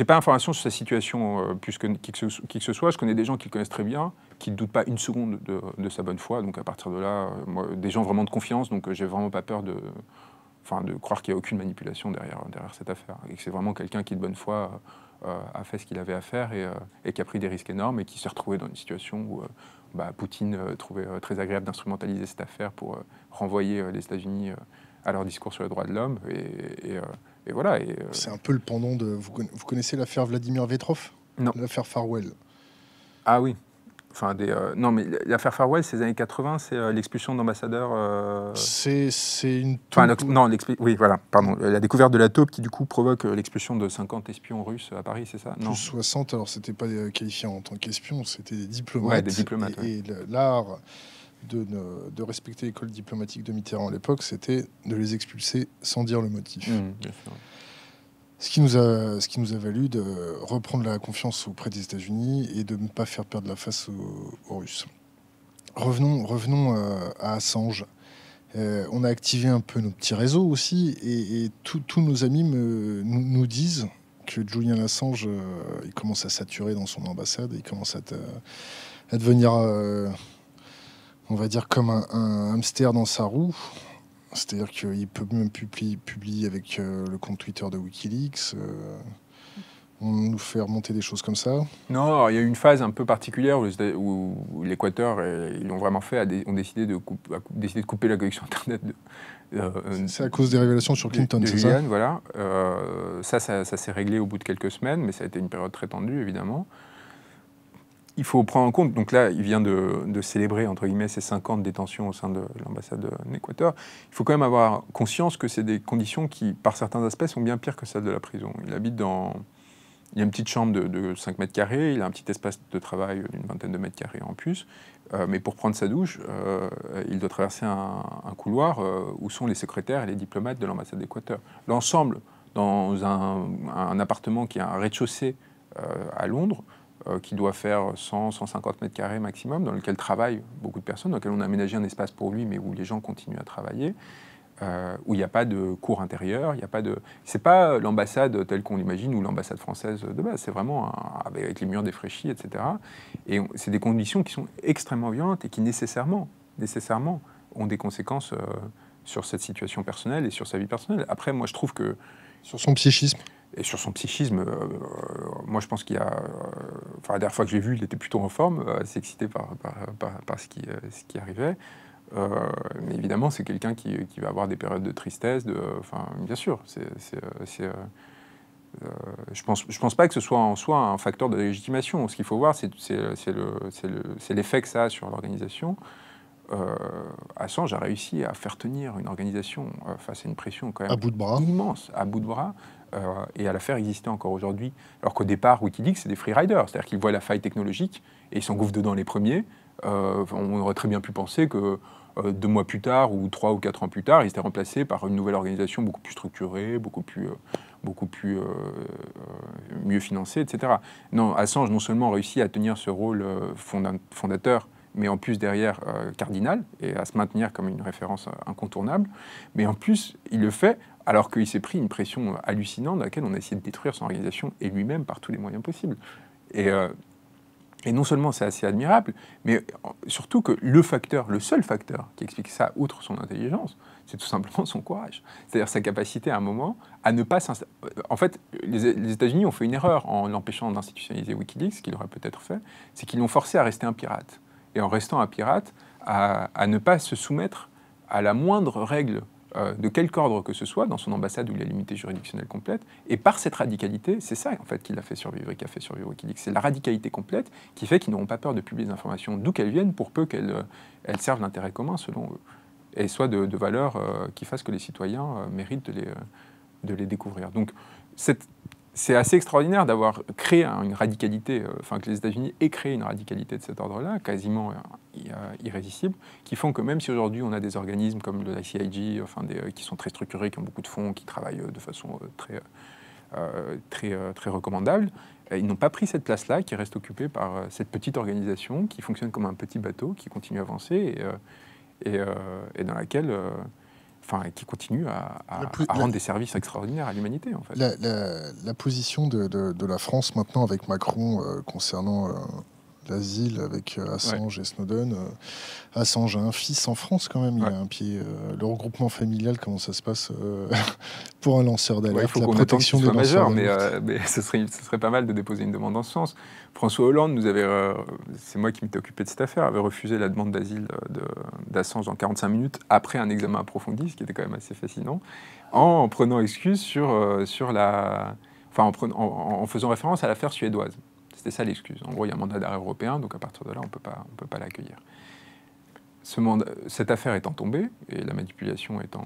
n'ai pas d'informations sur sa situation euh, puisque que qui que, ce, soit. Je connais des gens qui le connaissent très bien, qui ne doutent pas une seconde de, sa bonne foi. Donc à partir de là, euh, moi, des gens vraiment de confiance, donc euh, j'ai vraiment pas peur de, enfin, de croire qu'il n'y a aucune manipulation derrière, derrière cette affaire. Et que c'est vraiment quelqu'un qui, de bonne foi, a fait ce qu'il avait à faire et, qui a pris des risques énormes et qui s'est retrouvé dans une situation où bah, Poutine trouvait très agréable d'instrumentaliser cette affaire pour renvoyer les États-Unis à leur discours sur les droits de l'homme. Et, et voilà. Et, euh, C'est un peu le pendant de. Vous, connaissez l'affaire Vladimir Vetrov Non. L'affaire Farwell. Ah oui. Enfin, des, euh, non, mais l'affaire Farwell, ces années 80, c'est euh, l'expulsion d'ambassadeurs. C'est, c'est une. Enfin, non, oui, voilà, pardon. La découverte de la taupe qui, du coup, provoque l'expulsion de 50 espions russes à Paris, c'est ça Plus 60, alors c'était pas qualifié en tant qu'espion, c'était des diplomates. Oui, des diplomates. et l'art de, respecter l'école diplomatique de Mitterrand à l'époque, c'était de les expulser sans dire le motif. Mmh, ce qui, nous a, ce qui nous a valu de reprendre la confiance auprès des États-Unis et de ne pas faire perdre la face aux, Russes. Revenons, revenons euh, à Assange. Euh, on a activé un peu nos petits réseaux aussi, et, tous nos amis nous, disent que Julian Assange, euh, il commence à saturer dans son ambassade, il commence à, à devenir on va dire, comme un, hamster dans sa roue. C'est-à-dire qu'il peut même publier, avec euh, le compte Twitter de Wikileaks. Euh, on nous fait remonter des choses comme ça. Non, il y a eu une phase un peu particulière où, l'Équateur, ils l'ont vraiment fait, ont décidé de, couper, de couper la connexion Internet. Euh, c'est à cause des révélations sur Clinton, c'est ça voilà. ça, ça s'est réglé au bout de quelques semaines, mais ça a été une période très tendue, évidemment il faut prendre en compte, donc là, il vient de, célébrer, entre guillemets, ses 50 détentions au sein de l'ambassade d'Équateur. Il faut quand même avoir conscience que c'est des conditions qui, par certains aspects, sont bien pires que celles de la prison. Il habite dans. Il a une petite chambre de, 5 mètres carrés, il a un petit espace de travail d'une vingtaine de mètres carrés en plus. Euh, mais pour prendre sa douche, euh, il doit traverser un, couloir euh, où sont les secrétaires et les diplomates de l'ambassade d'Équateur. L'ensemble, dans un, un, appartement qui est un rez-de-chaussée à Londres, euh, qui doit faire 100-150 mètres carrés maximum, dans lequel travaillent beaucoup de personnes, dans lequel on a aménagé un espace pour lui, mais où les gens continuent à travailler. Euh, où il n'y a pas de cours intérieur, il n'y a pas de. C'est pas l'ambassade telle qu'on l'imagine ou l'ambassade française de base, c'est vraiment avec les murs défraîchis, etc. Et c'est des conditions qui sont extrêmement violentes et qui nécessairement, nécessairement, ont des conséquences euh, sur cette situation personnelle et sur sa vie personnelle. Après, moi, je trouve que sur son psychisme et sur son psychisme, euh, euh, moi je pense qu'il y a. Euh, enfin, la dernière fois que j'ai vu, il était plutôt en forme, assez excité par, par, ce, qui, ce qui arrivait. mais évidemment, c'est quelqu'un qui, va avoir des périodes de tristesse, de, enfin, bien sûr, c'est. je ne pense, je pense pas que ce soit en soi un facteur de légitimation. Ce qu'il faut voir, c'est l'effet que ça a sur l'organisation. Assange a réussi à faire tenir une organisation face à une pression quand même bout de bras. immense, à bout de bras, euh, et à la faire exister encore aujourd'hui. Alors qu'au départ, Wikileaks, c'est des freeriders, c'est-à-dire qu'ils voient la faille technologique et ils s'engouffrent dedans les premiers. Euh, on aurait très bien pu penser que euh, deux mois plus tard ou trois ou quatre ans plus tard, ils étaient remplacés par une nouvelle organisation beaucoup plus structurée, beaucoup plus, beaucoup plus mieux financée, etc. Non, Assange non seulement réussit à tenir ce rôle fondateur, mais en plus derrière cardinal et à se maintenir comme une référence incontournable, mais en plus il le fait alors qu'il s'est pris une pression euh, hallucinante dans laquelle on a essayé de détruire son organisation et lui-même par tous les moyens possibles. Et, euh, non seulement c'est assez admirable, mais euh, surtout que le facteur, le seul facteur qui explique ça, outre son intelligence, c'est tout simplement son courage. C'est-à-dire sa capacité à un moment à ne pas En fait, les, États-Unis ont fait une erreur en l'empêchant d'institutionnaliser Wikileaks, ce qu'il aurait peut-être fait, c'est qu'ils l'ont forcé à rester un pirate. Et en restant un pirate, à ne pas se soumettre à la moindre règle euh, de quelque ordre que ce soit, dans son ambassade où il a limité juridictionnelle complète, et par cette radicalité, c'est ça en fait qui l'a fait survivre et qui a fait survivre Wikileaks. C'est la radicalité complète qui fait qu'ils n'auront pas peur de publier des informations d'où qu'elles viennent pour peu qu'elles euh, servent l'intérêt commun selon eux, et soit de, valeur euh, qui fasse que les citoyens méritent de les, de les découvrir. Donc cette c'est assez extraordinaire d'avoir créé une radicalité, euh, enfin que les États-Unis aient créé une radicalité de cet ordre-là, quasiment euh, irrésistible, qui font que même si aujourd'hui on a des organismes comme le ICIG, enfin des, euh, qui sont très structurés, qui ont beaucoup de fonds, qui travaillent de façon très, très, très recommandable, ils n'ont pas pris cette place-là qui reste occupée par cette petite organisation qui fonctionne comme un petit bateau, qui continue à avancer et dans laquelle enfin, qui continue à, rendre des services extraordinaires à l'humanité. En fait. la, position de, la France maintenant avec Macron euh, concernant euh, l'asile avec euh, Assange et Snowden. Euh, Assange a un fils en France quand même, il a un pied. Euh, le regroupement familial, comment ça se passe pour un lanceur d'alerte, la protection des majeur, mais, ce, serait, ce, serait, pas mal de déposer une demande en ce sens. François Hollande nous avait, c'est moi qui m'étais occupé de cette affaire, avait refusé la demande d'asile d'Assange en 45 minutes après un examen approfondi, ce qui était quand même assez fascinant, en prenant excuse sur, la, en faisant référence à l'affaire suédoise. C'était ça l'excuse. En gros, il y a un mandat d'arrêt européen, donc à partir de là, on ne peut pas, pas l'accueillir. cette affaire étant tombée et la manipulation étant,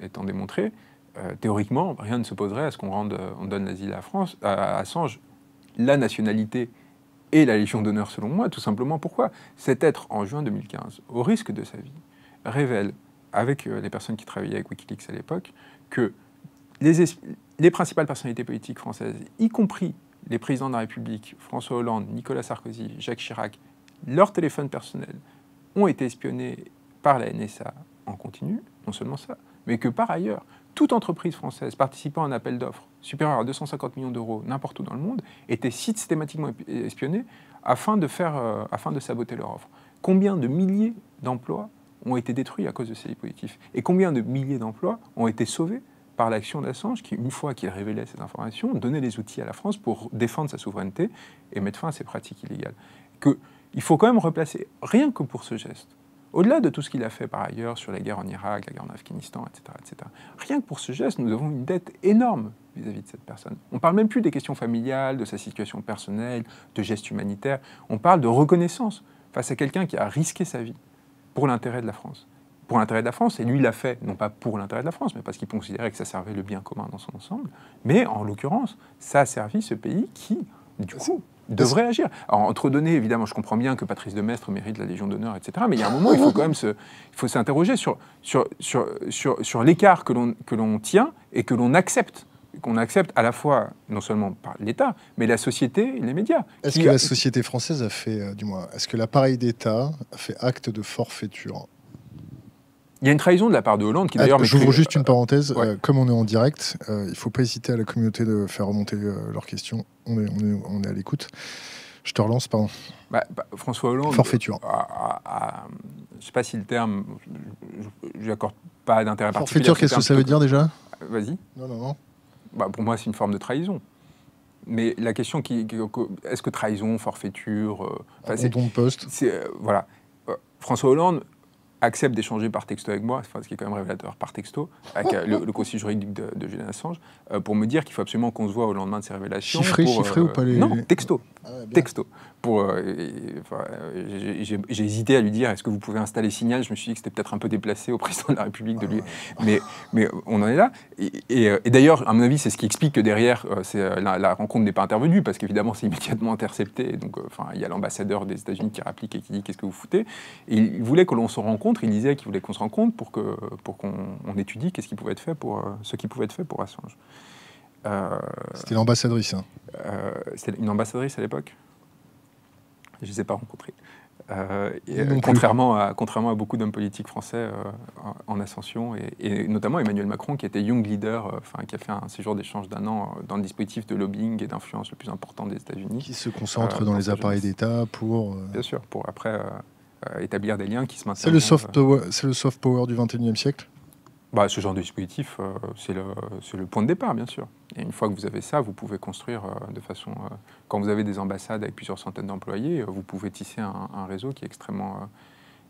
étant démontrée, euh, théoriquement, rien ne s'opposerait à ce qu'on rende, on donne l'asile à, France, à Assange, la nationalité et la Légion d'honneur, selon moi, tout simplement pourquoi Cet être, en juin 2015, au risque de sa vie, révèle, avec euh, les personnes qui travaillaient avec Wikileaks à l'époque, que les, les principales personnalités politiques françaises, y compris les présidents de la République, François Hollande, Nicolas Sarkozy, Jacques Chirac, leurs téléphones personnels ont été espionnés par la NSA en continu, non seulement ça, mais que par ailleurs, toute entreprise française participant à un appel d'offres supérieur à 250 millions d'euros n'importe où dans le monde était systématiquement espionnée afin de, faire, euh, afin de saboter leur offre. Combien de milliers d'emplois ont été détruits à cause de ces dispositifs Et combien de milliers d'emplois ont été sauvés par l'action d'Assange, qui, une fois qu'il révélait cette information, donnait les outils à la France pour défendre sa souveraineté et mettre fin à ces pratiques illégales. Que, il faut quand même replacer, rien que pour ce geste, au-delà de tout ce qu'il a fait par ailleurs sur la guerre en Irak, la guerre en Afghanistan, etc., etc., rien que pour ce geste, nous avons une dette énorme vis-à-vis -vis de cette personne. On ne parle même plus des questions familiales, de sa situation personnelle, de gestes humanitaires. On parle de reconnaissance face à quelqu'un qui a risqué sa vie pour l'intérêt de la France pour l'intérêt de la France, et lui l'a fait, non pas pour l'intérêt de la France, mais parce qu'il considérait que ça servait le bien commun dans son ensemble, mais en l'occurrence, ça a servi ce pays qui, du coup, devrait agir. Alors, entre données, évidemment, je comprends bien que Patrice de Maistre mérite la Légion d'honneur, etc. Mais il y a un moment, il faut quand même s'interroger sur, sur, sur, l'écart que l'on, que l'on tient et que l'on accepte. Qu'on accepte à la fois, non seulement par l'État, mais la société et les médias. Est-ce que la société française a fait, euh, du moins, est-ce que l'appareil d'État a fait acte de forfaiture il y a une trahison de la part de Hollande qui ah, d'ailleurs. J'ouvre juste une parenthèse. Euh, comme on est en direct, euh, il ne faut pas hésiter à la communauté de faire remonter euh, leurs questions. On est, on est, à l'écoute. Je te relance, pardon. Bah, bah, François Hollande. Forfaiture. je ne sais pas si le terme. Je n'accorde pas d'intérêt particulier. Forfaiture, qu'est-ce que ça veut dire déjà Vas-y. Non, non, non. Bah, pour moi, c'est une forme de trahison. Mais la question qui. Est-ce que trahison, forfaiture. c'est ton poste. voilà. François Hollande accepte d'échanger par texto avec moi, ce qui est quand même révélateur par texto, avec euh, le, conseil juridique de, Julian Assange, euh, pour me dire qu'il faut absolument qu'on se voit au lendemain de ces révélations. Chiffré, chiffré ou euh, pas les... Non, texto. Ah texto pour. Euh, euh, j'ai hésité à lui dire est-ce que vous pouvez installer Signal Je me suis dit que c'était peut-être un peu déplacé au président de la République de lui. Mais, mais on en est là. Euh, et, d'ailleurs, à mon avis, c'est ce qui explique que derrière, la, la, rencontre n'est pas intervenue, parce qu'évidemment, c'est immédiatement intercepté. donc, il y a l'ambassadeur des États-Unis qui réplique et qui dit qu'est-ce que vous foutez et Il voulait que l'on se rencontre, il disait qu'il voulait qu'on se rencontre pour qu'on pour étudie qu'est-ce qui pouvait être fait pour, ce qui pouvait être fait pour Assange. C'était l'ambassadrice. Hein. C'était une ambassadrice à l'époque je ne les ai pas rencontrés. Euh, contrairement, à, contrairement à beaucoup d'hommes politiques français euh, en ascension, et, notamment Emmanuel Macron, qui était Young Leader, euh, enfin, qui a fait un séjour d'échange d'un an dans le dispositif de lobbying et d'influence le plus important des États-Unis. Qui se concentre dans, les appareils d'État pour. Bien sûr, pour après établir des liens qui se maintiennent. C'est le, soft power, le soft power du 21e siècle bah, ce genre de dispositif, euh, c'est le, le, point de départ, bien sûr. Et une fois que vous avez ça, vous pouvez construire euh, de façon... Euh, quand vous avez des ambassades avec plusieurs centaines d'employés, vous pouvez tisser un, réseau qui est extrêmement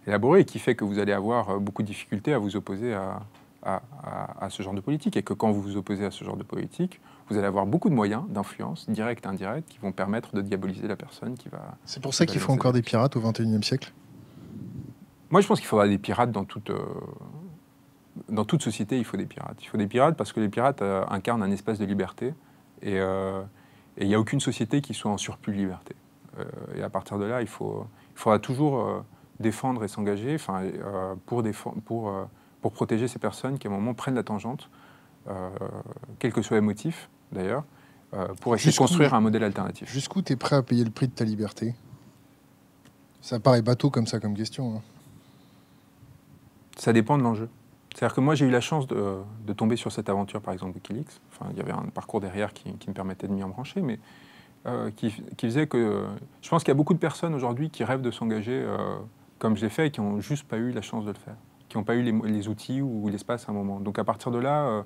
élaboré et qui fait que vous allez avoir beaucoup de difficultés à vous opposer à, à, à, ce genre de politique. Et que quand vous vous opposez à ce genre de politique, vous allez avoir beaucoup de moyens d'influence, directe, indirecte, qui vont permettre de diaboliser la personne qui va... C'est pour ça qu'il faut encore des pirates au XXIe siècle moi, je pense qu'il faudra des pirates dans toute, dans toute société, il faut des pirates. Il faut des pirates parce que les pirates euh, incarnent un espace de liberté et euh, il n'y a aucune société qui soit en surplus de liberté. Euh, et à partir de là, il, faudra toujours défendre et s'engager pour, pour, pour, protéger ces personnes qui, à un moment, prennent la tangente, quel que soit les motif d'ailleurs, pour essayer de construire un modèle alternatif. Jusqu'où tu es prêt à payer le prix de ta liberté Ça paraît bateau comme ça, comme question. Hein. Ça dépend de l'enjeu. C'est-à-dire que moi, j'ai eu la chance de, euh, tomber sur cette aventure, par exemple, de Enfin, il y avait un parcours derrière qui, me permettait de m'y embrancher, mais euh, qui, faisait que. Euh, je pense qu'il y a beaucoup de personnes aujourd'hui qui rêvent de s'engager comme j'ai fait et qui n'ont juste pas eu la chance de le faire, qui n'ont pas eu les, outils ou l'espace à un moment. Donc à partir de là,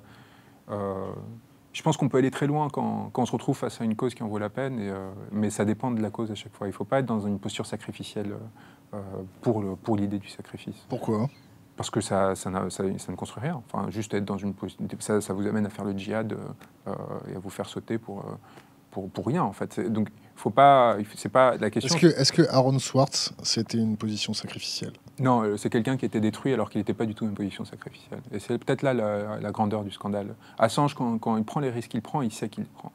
je pense qu'on peut aller très loin quand, on se retrouve face à une cause qui en vaut la peine, mais ça dépend de la cause à chaque fois. Il ne faut pas être dans une posture sacrificielle pour l'idée du sacrifice. Pourquoi parce que ça, ça, ne construit rien. Enfin, juste être dans une ça, ça vous amène à faire le djihad euh, euh, et à vous faire sauter pour, euh, pour, rien, en fait. Donc, faut pas, c'est pas la question. Est-ce que, Aaron Swartz, c'était une position sacrificielle Non, c'est quelqu'un qui était détruit alors qu'il n'était pas du tout une position sacrificielle. Et c'est peut-être là la, grandeur du scandale. Assange, quand, il prend les risques qu'il prend, il sait qu'il les prend.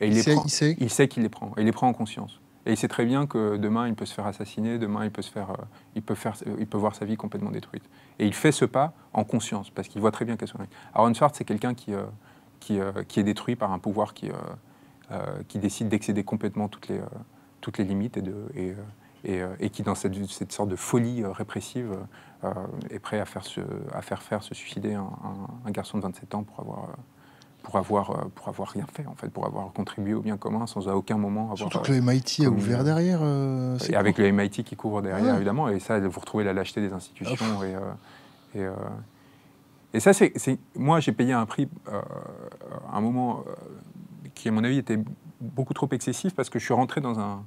Et il, les sait, prend. Il sait, qu'il les prend. Et il les prend en conscience. Et il sait très bien que demain, il peut se faire assassiner, demain, il peut, se faire, euh, il peut, faire, euh, il peut voir sa vie complètement détruite. Et il fait ce pas en conscience, parce qu'il voit très bien qu'elle soit Aaron Swartz, c'est quelqu'un qui, euh, qui, est détruit par un pouvoir qui, qui décide d'excéder complètement toutes les, toutes les limites et, qui, dans cette, sorte de folie répressive, est prêt à faire, à faire faire se suicider un garçon de 27 ans pour avoir pour avoir, euh, pour avoir rien fait, en fait, pour avoir contribué au bien commun sans à aucun moment avoir. Surtout euh, que le MIT a ouvert euh, derrière. et avec le MIT qui couvre derrière, ah. évidemment, et ça, vous retrouvez la lâcheté des institutions. Et, et, ça, c'est. Moi, j'ai payé un prix un moment qui, à mon avis, était beaucoup trop excessif parce que je suis rentré dans, un,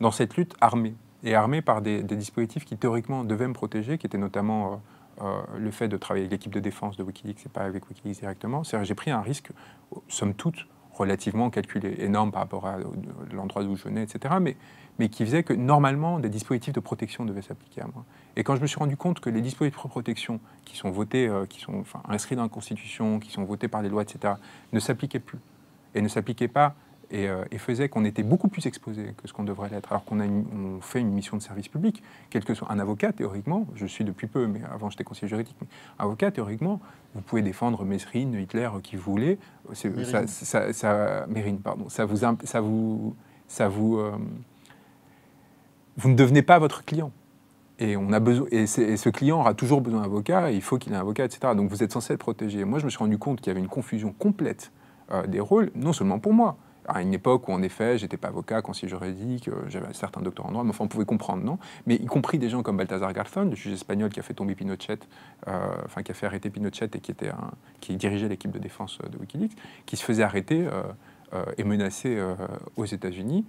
dans cette lutte armée, et armée par des, des dispositifs qui théoriquement devaient me protéger, qui étaient notamment euh, le fait de travailler avec l'équipe de défense de Wikileaks et pas avec Wikileaks directement. cest j'ai pris un risque, somme toute, relativement calculé, énorme par rapport à l'endroit où je venais, etc., mais, qui faisait que normalement des dispositifs de protection devaient s'appliquer à moi. Et quand je me suis rendu compte que les dispositifs de protection qui sont votés, euh, qui sont inscrits dans la Constitution, qui sont votés par les lois, etc., ne s'appliquaient plus et ne s'appliquaient pas euh, et, faisait qu'on était beaucoup plus exposé que ce qu'on devrait l'être, alors qu'on fait une mission de service public. Quel que soit un avocat, théoriquement, je suis depuis peu, mais avant j'étais conseiller juridique, avocat, théoriquement, vous pouvez défendre Messrine, Hitler, euh, qui vous voulez, Mérine. Ça, pardon, ça vous... Ça vous, ça euh, vous, vous ne devenez pas votre client. Et, on a besoin, et, ce client aura toujours besoin d'un avocat, il faut qu'il ait un avocat, etc. Donc vous êtes censé être protégé. Moi, je me suis rendu compte qu'il y avait une confusion complète des rôles, non seulement pour moi, à une époque où, en effet, j'étais pas avocat, conseiller juridique, que euh, j'avais certains docteurs en droit, mais enfin, on pouvait comprendre, non Mais y compris des gens comme Balthazar Garzón, le juge espagnol qui a fait tomber Pinochet, euh, enfin, qui a fait arrêter Pinochet et qui, était qui dirigeait l'équipe de défense de Wikileaks, qui se faisait arrêter euh, et menacer aux États-Unis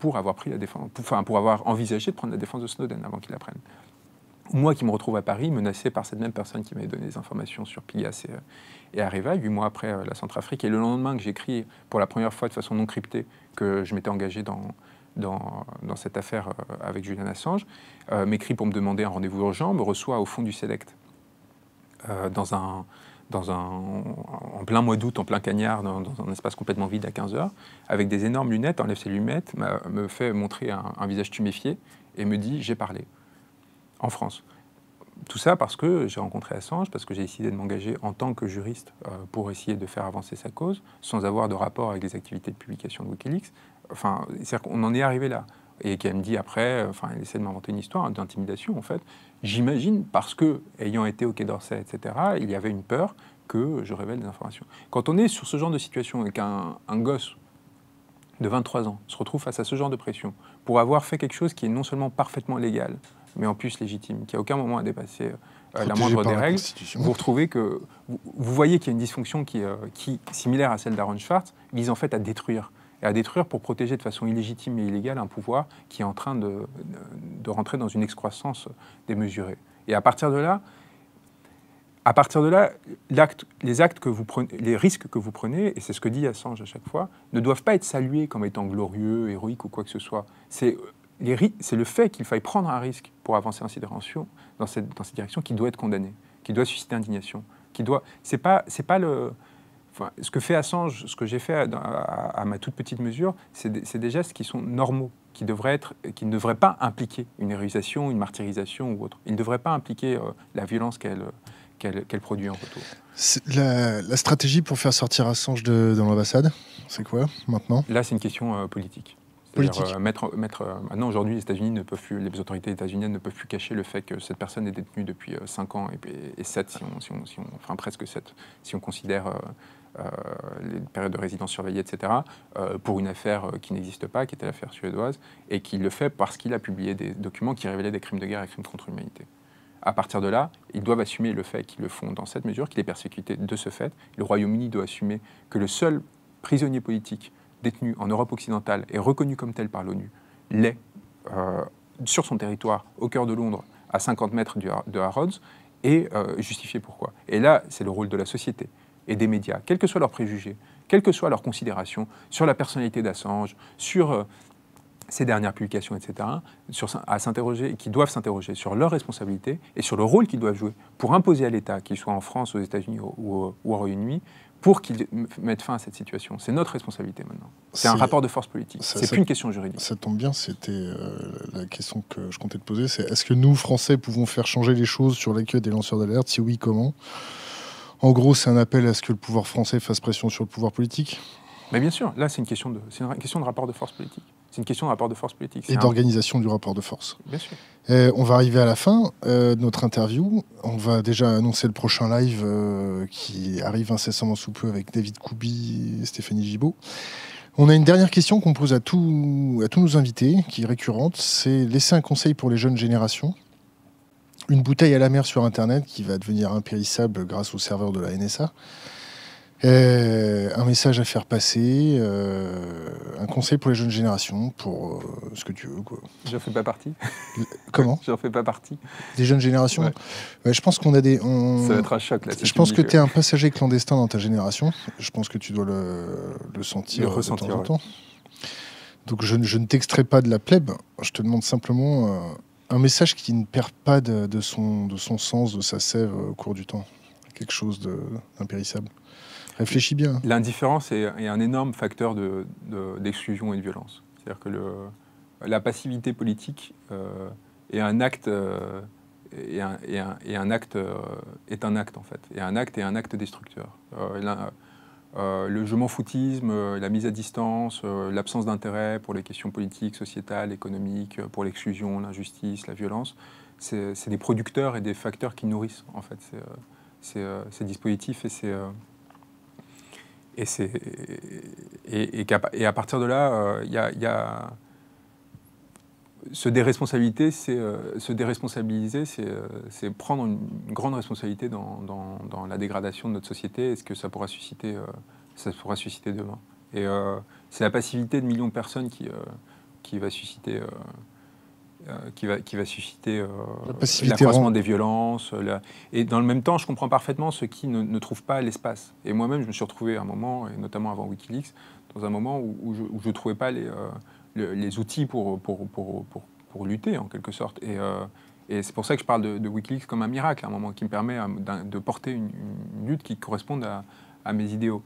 pour avoir pris la défense, enfin, pour avoir envisagé de prendre la défense de Snowden avant qu'il la prenne. Moi qui me retrouve à Paris, menacé par cette même personne qui m'avait donné des informations sur Pigas et, et arriva huit mois après euh, la Centrafrique. Et le lendemain que j'écris pour la première fois de façon non cryptée que je m'étais engagé dans, dans, cette affaire euh, avec Julian Assange, euh, m'écrit pour me demander un rendez-vous urgent, me reçoit au fond du Select, en plein mois d'août, en plein cagnard, dans, un espace complètement vide à 15 heures, avec des énormes lunettes, enlève ses lunettes, me fait montrer un, un visage tuméfié et me dit J'ai parlé, en France tout ça parce que j'ai rencontré Assange, parce que j'ai décidé de m'engager en tant que juriste euh, pour essayer de faire avancer sa cause, sans avoir de rapport avec les activités de publication de Wikileaks. Enfin, cest à qu'on en est arrivé là. Et qu'elle me dit après, euh, enfin, elle essaie de m'inventer une histoire hein, d'intimidation, en fait. J'imagine parce que, ayant été au Quai d'Orsay, etc., il y avait une peur que je révèle des informations. Quand on est sur ce genre de situation et qu'un gosse de 23 ans se retrouve face à ce genre de pression pour avoir fait quelque chose qui est non seulement parfaitement légal, mais en plus légitime, qui à aucun moment à dépasser euh, la moindre des règles, vous retrouvez que vous, voyez qu'il y a une dysfonction qui, euh, qui similaire à celle d'Aaron Schwartz, vise en fait à détruire et à détruire pour protéger de façon illégitime et illégale un pouvoir qui est en train de, de, rentrer dans une excroissance démesurée. Et à partir de là, à partir de là, les actes que vous prenez, les risques que vous prenez, et c'est ce que dit Assange à chaque fois, ne doivent pas être salués comme étant glorieux, héroïques ou quoi que ce soit. C'est c'est le fait qu'il faille prendre un risque pour avancer dans cette, dans cette, dans cette direction qui doit être condamné, qui doit susciter indignation, qui doit. C'est pas, c'est pas le. ce que fait Assange, ce que j'ai fait à, ma toute petite mesure, c'est des gestes qui sont normaux, qui, devraient être, qui ne devraient pas impliquer une héroïsation, une martyrisation ou autre. Ils ne devraient pas impliquer euh, la violence qu'elle qu'elle produit en retour. La, stratégie pour faire sortir Assange de, l'ambassade, c'est quoi maintenant Là, c'est une question euh, politique. Euh, euh, maintenant, aujourd'hui, les États-Unis ne peuvent plus, les autorités états-uniennes ne peuvent plus cacher le fait que cette personne est détenue depuis 5 euh, ans et, 7, si on, si, enfin presque 7, si on considère les périodes de résidence surveillée, etc., pour une affaire qui n'existe pas, qui était l'affaire suédoise, et qu'il le fait parce qu'il a publié des documents qui révélaient des crimes de guerre et crimes contre l'humanité. À partir de là, ils doivent assumer le fait qu'ils le font dans cette mesure, qu'il est persécuté de ce fait. Le Royaume-Uni doit assumer que le seul prisonnier politique détenu en Europe occidentale et reconnu comme tel par l'ONU l'est euh, sur son territoire, au cœur de Londres, à 50 mètres de Harrods, et euh, justifier pourquoi. Et là, c'est le rôle de la société et des médias, quels que soient leurs préjugés, quelles que soient leurs considérations sur la personnalité d'Assange, sur euh, ses dernières publications, etc., à s'interroger, qui doivent s'interroger sur leurs responsabilités et sur le rôle qu'ils doivent jouer pour imposer à l'État, qu'il soit en France, aux États-Unis ou, ou, au Royaume-Uni, pour qu'ils mettent fin à cette situation. C'est notre responsabilité maintenant. C'est un rapport de force politique. C'est plus une question juridique. Ça tombe bien, c'était euh, la question que je comptais te poser. C'est est-ce que nous, Français, pouvons faire changer les choses sur l'accueil des lanceurs d'alerte Si oui, comment En gros, c'est un appel à ce que le pouvoir français fasse pression sur le pouvoir politique Mais Bien sûr, là, c'est une, une question de rapport de force politique. C'est une question de rapport de force politique. Et d'organisation du rapport de force. Bien sûr. Euh, on va arriver à la fin de euh, notre interview. On va déjà annoncer le prochain live euh, qui arrive incessamment sous peu avec David Koubi et Stéphanie Gibaud. On a une dernière question qu'on pose à, à tous nos invités, qui est récurrente. C'est laisser un conseil pour les jeunes générations. Une bouteille à la mer sur Internet qui va devenir impérissable grâce au serveur de la NSA. Euh, un message à faire passer, euh, un conseil pour les jeunes générations, pour euh, ce que tu veux. Quoi. ne fais pas partie. Comment ne fais pas partie. Des jeunes générations Je pense qu'on a des. Ça va être un choc là. je pense que tu es un passager clandestin dans ta génération. Je pense que tu dois le, sentir le de temps en temps. Donc je, ne t'extrais pas de la plèbe. Je te demande simplement un message qui ne perd pas de, son, de son sens, de sa sève au cours du temps. Quelque chose d'impérissable. Réfléchis bien. L'indifférence est, un énorme facteur d'exclusion de, d'exclusion et de violence. C'est-à-dire que le, la passivité politique euh, est un acte. Euh, est un, acte euh, est un acte en fait, et un acte est un acte destructeur. le je m'en foutisme, la mise à distance, l'absence d'intérêt pour les questions politiques, sociétales, économiques, pour l'exclusion, l'injustice, la violence, c'est des producteurs et des facteurs qui nourrissent en fait ces, ces dispositifs et ces, et, c'est, et, et, à partir de là, euh, il y, a, Se déresponsabiliser, c'est, euh, se déresponsabiliser, euh, c'est, prendre une, grande responsabilité dans, la dégradation de notre société et ce que ça pourra susciter, ça pourra susciter demain. Et c'est la passivité de millions de personnes qui, qui va susciter euh, qui va, susciter euh, l'accroissement des violences. Euh, et dans le même temps, je comprends parfaitement ceux qui ne, ne trouvent pas l'espace. Et moi-même, je me suis retrouvé à un moment, et notamment avant Wikileaks, dans un moment où, je ne trouvais pas les, les outils pour pour, lutter, en quelque sorte. Et, c'est pour ça que je parle de, Wikileaks comme un miracle, un moment qui me permet de porter une, lutte qui corresponde à, à, mes idéaux.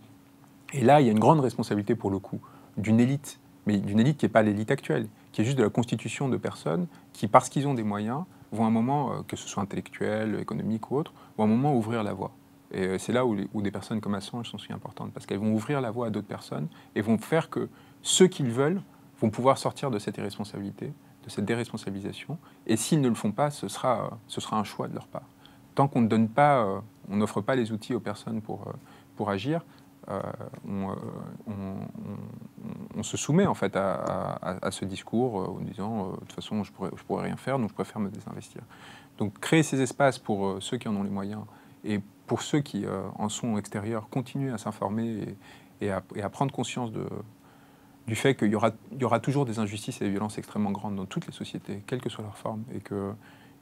Et là, il y a une grande responsabilité, pour le coup, d'une élite, mais d'une élite qui n'est pas l'élite actuelle, qui est juste de la constitution de personnes qui, parce qu'ils ont des moyens, vont à un moment, euh, que ce soit intellectuel, économique ou autre, vont à un moment ouvrir la voie. Et euh, c'est là où, des personnes comme Assange sont si importantes, parce qu'elles vont ouvrir la voie à d'autres personnes et vont faire que ceux qu'ils veulent vont pouvoir sortir de cette irresponsabilité, de cette déresponsabilisation. Et s'ils ne le font pas, ce sera, euh, un choix de leur part. Tant qu'on ne donne pas, on n'offre pas les outils aux personnes pour agir, euh, euh, on, se soumet en fait à, ce discours euh, en disant de toute façon je pourrais, je pourrais rien faire donc je préfère me désinvestir. Donc créer ces espaces pour ceux qui en ont les moyens et pour ceux qui en sont extérieurs continuer à s'informer et, à prendre conscience du fait qu'il y aura, toujours des injustices et des violences extrêmement grandes dans toutes les sociétés, quelle que soit leur forme, et que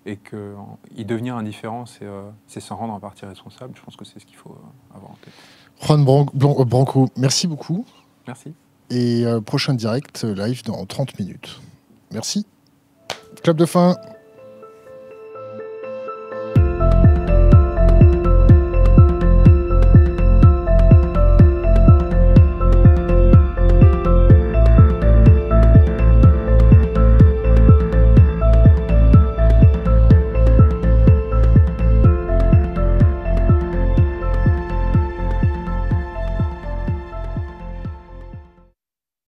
et que y devenir indifférent, c'est s'en rendre en partie responsable. Je pense que c'est ce qu'il faut avoir en tête. Juan Branco, euh, merci beaucoup. Merci. Et euh, prochain direct euh, live dans 30 minutes. Merci. Club de fin.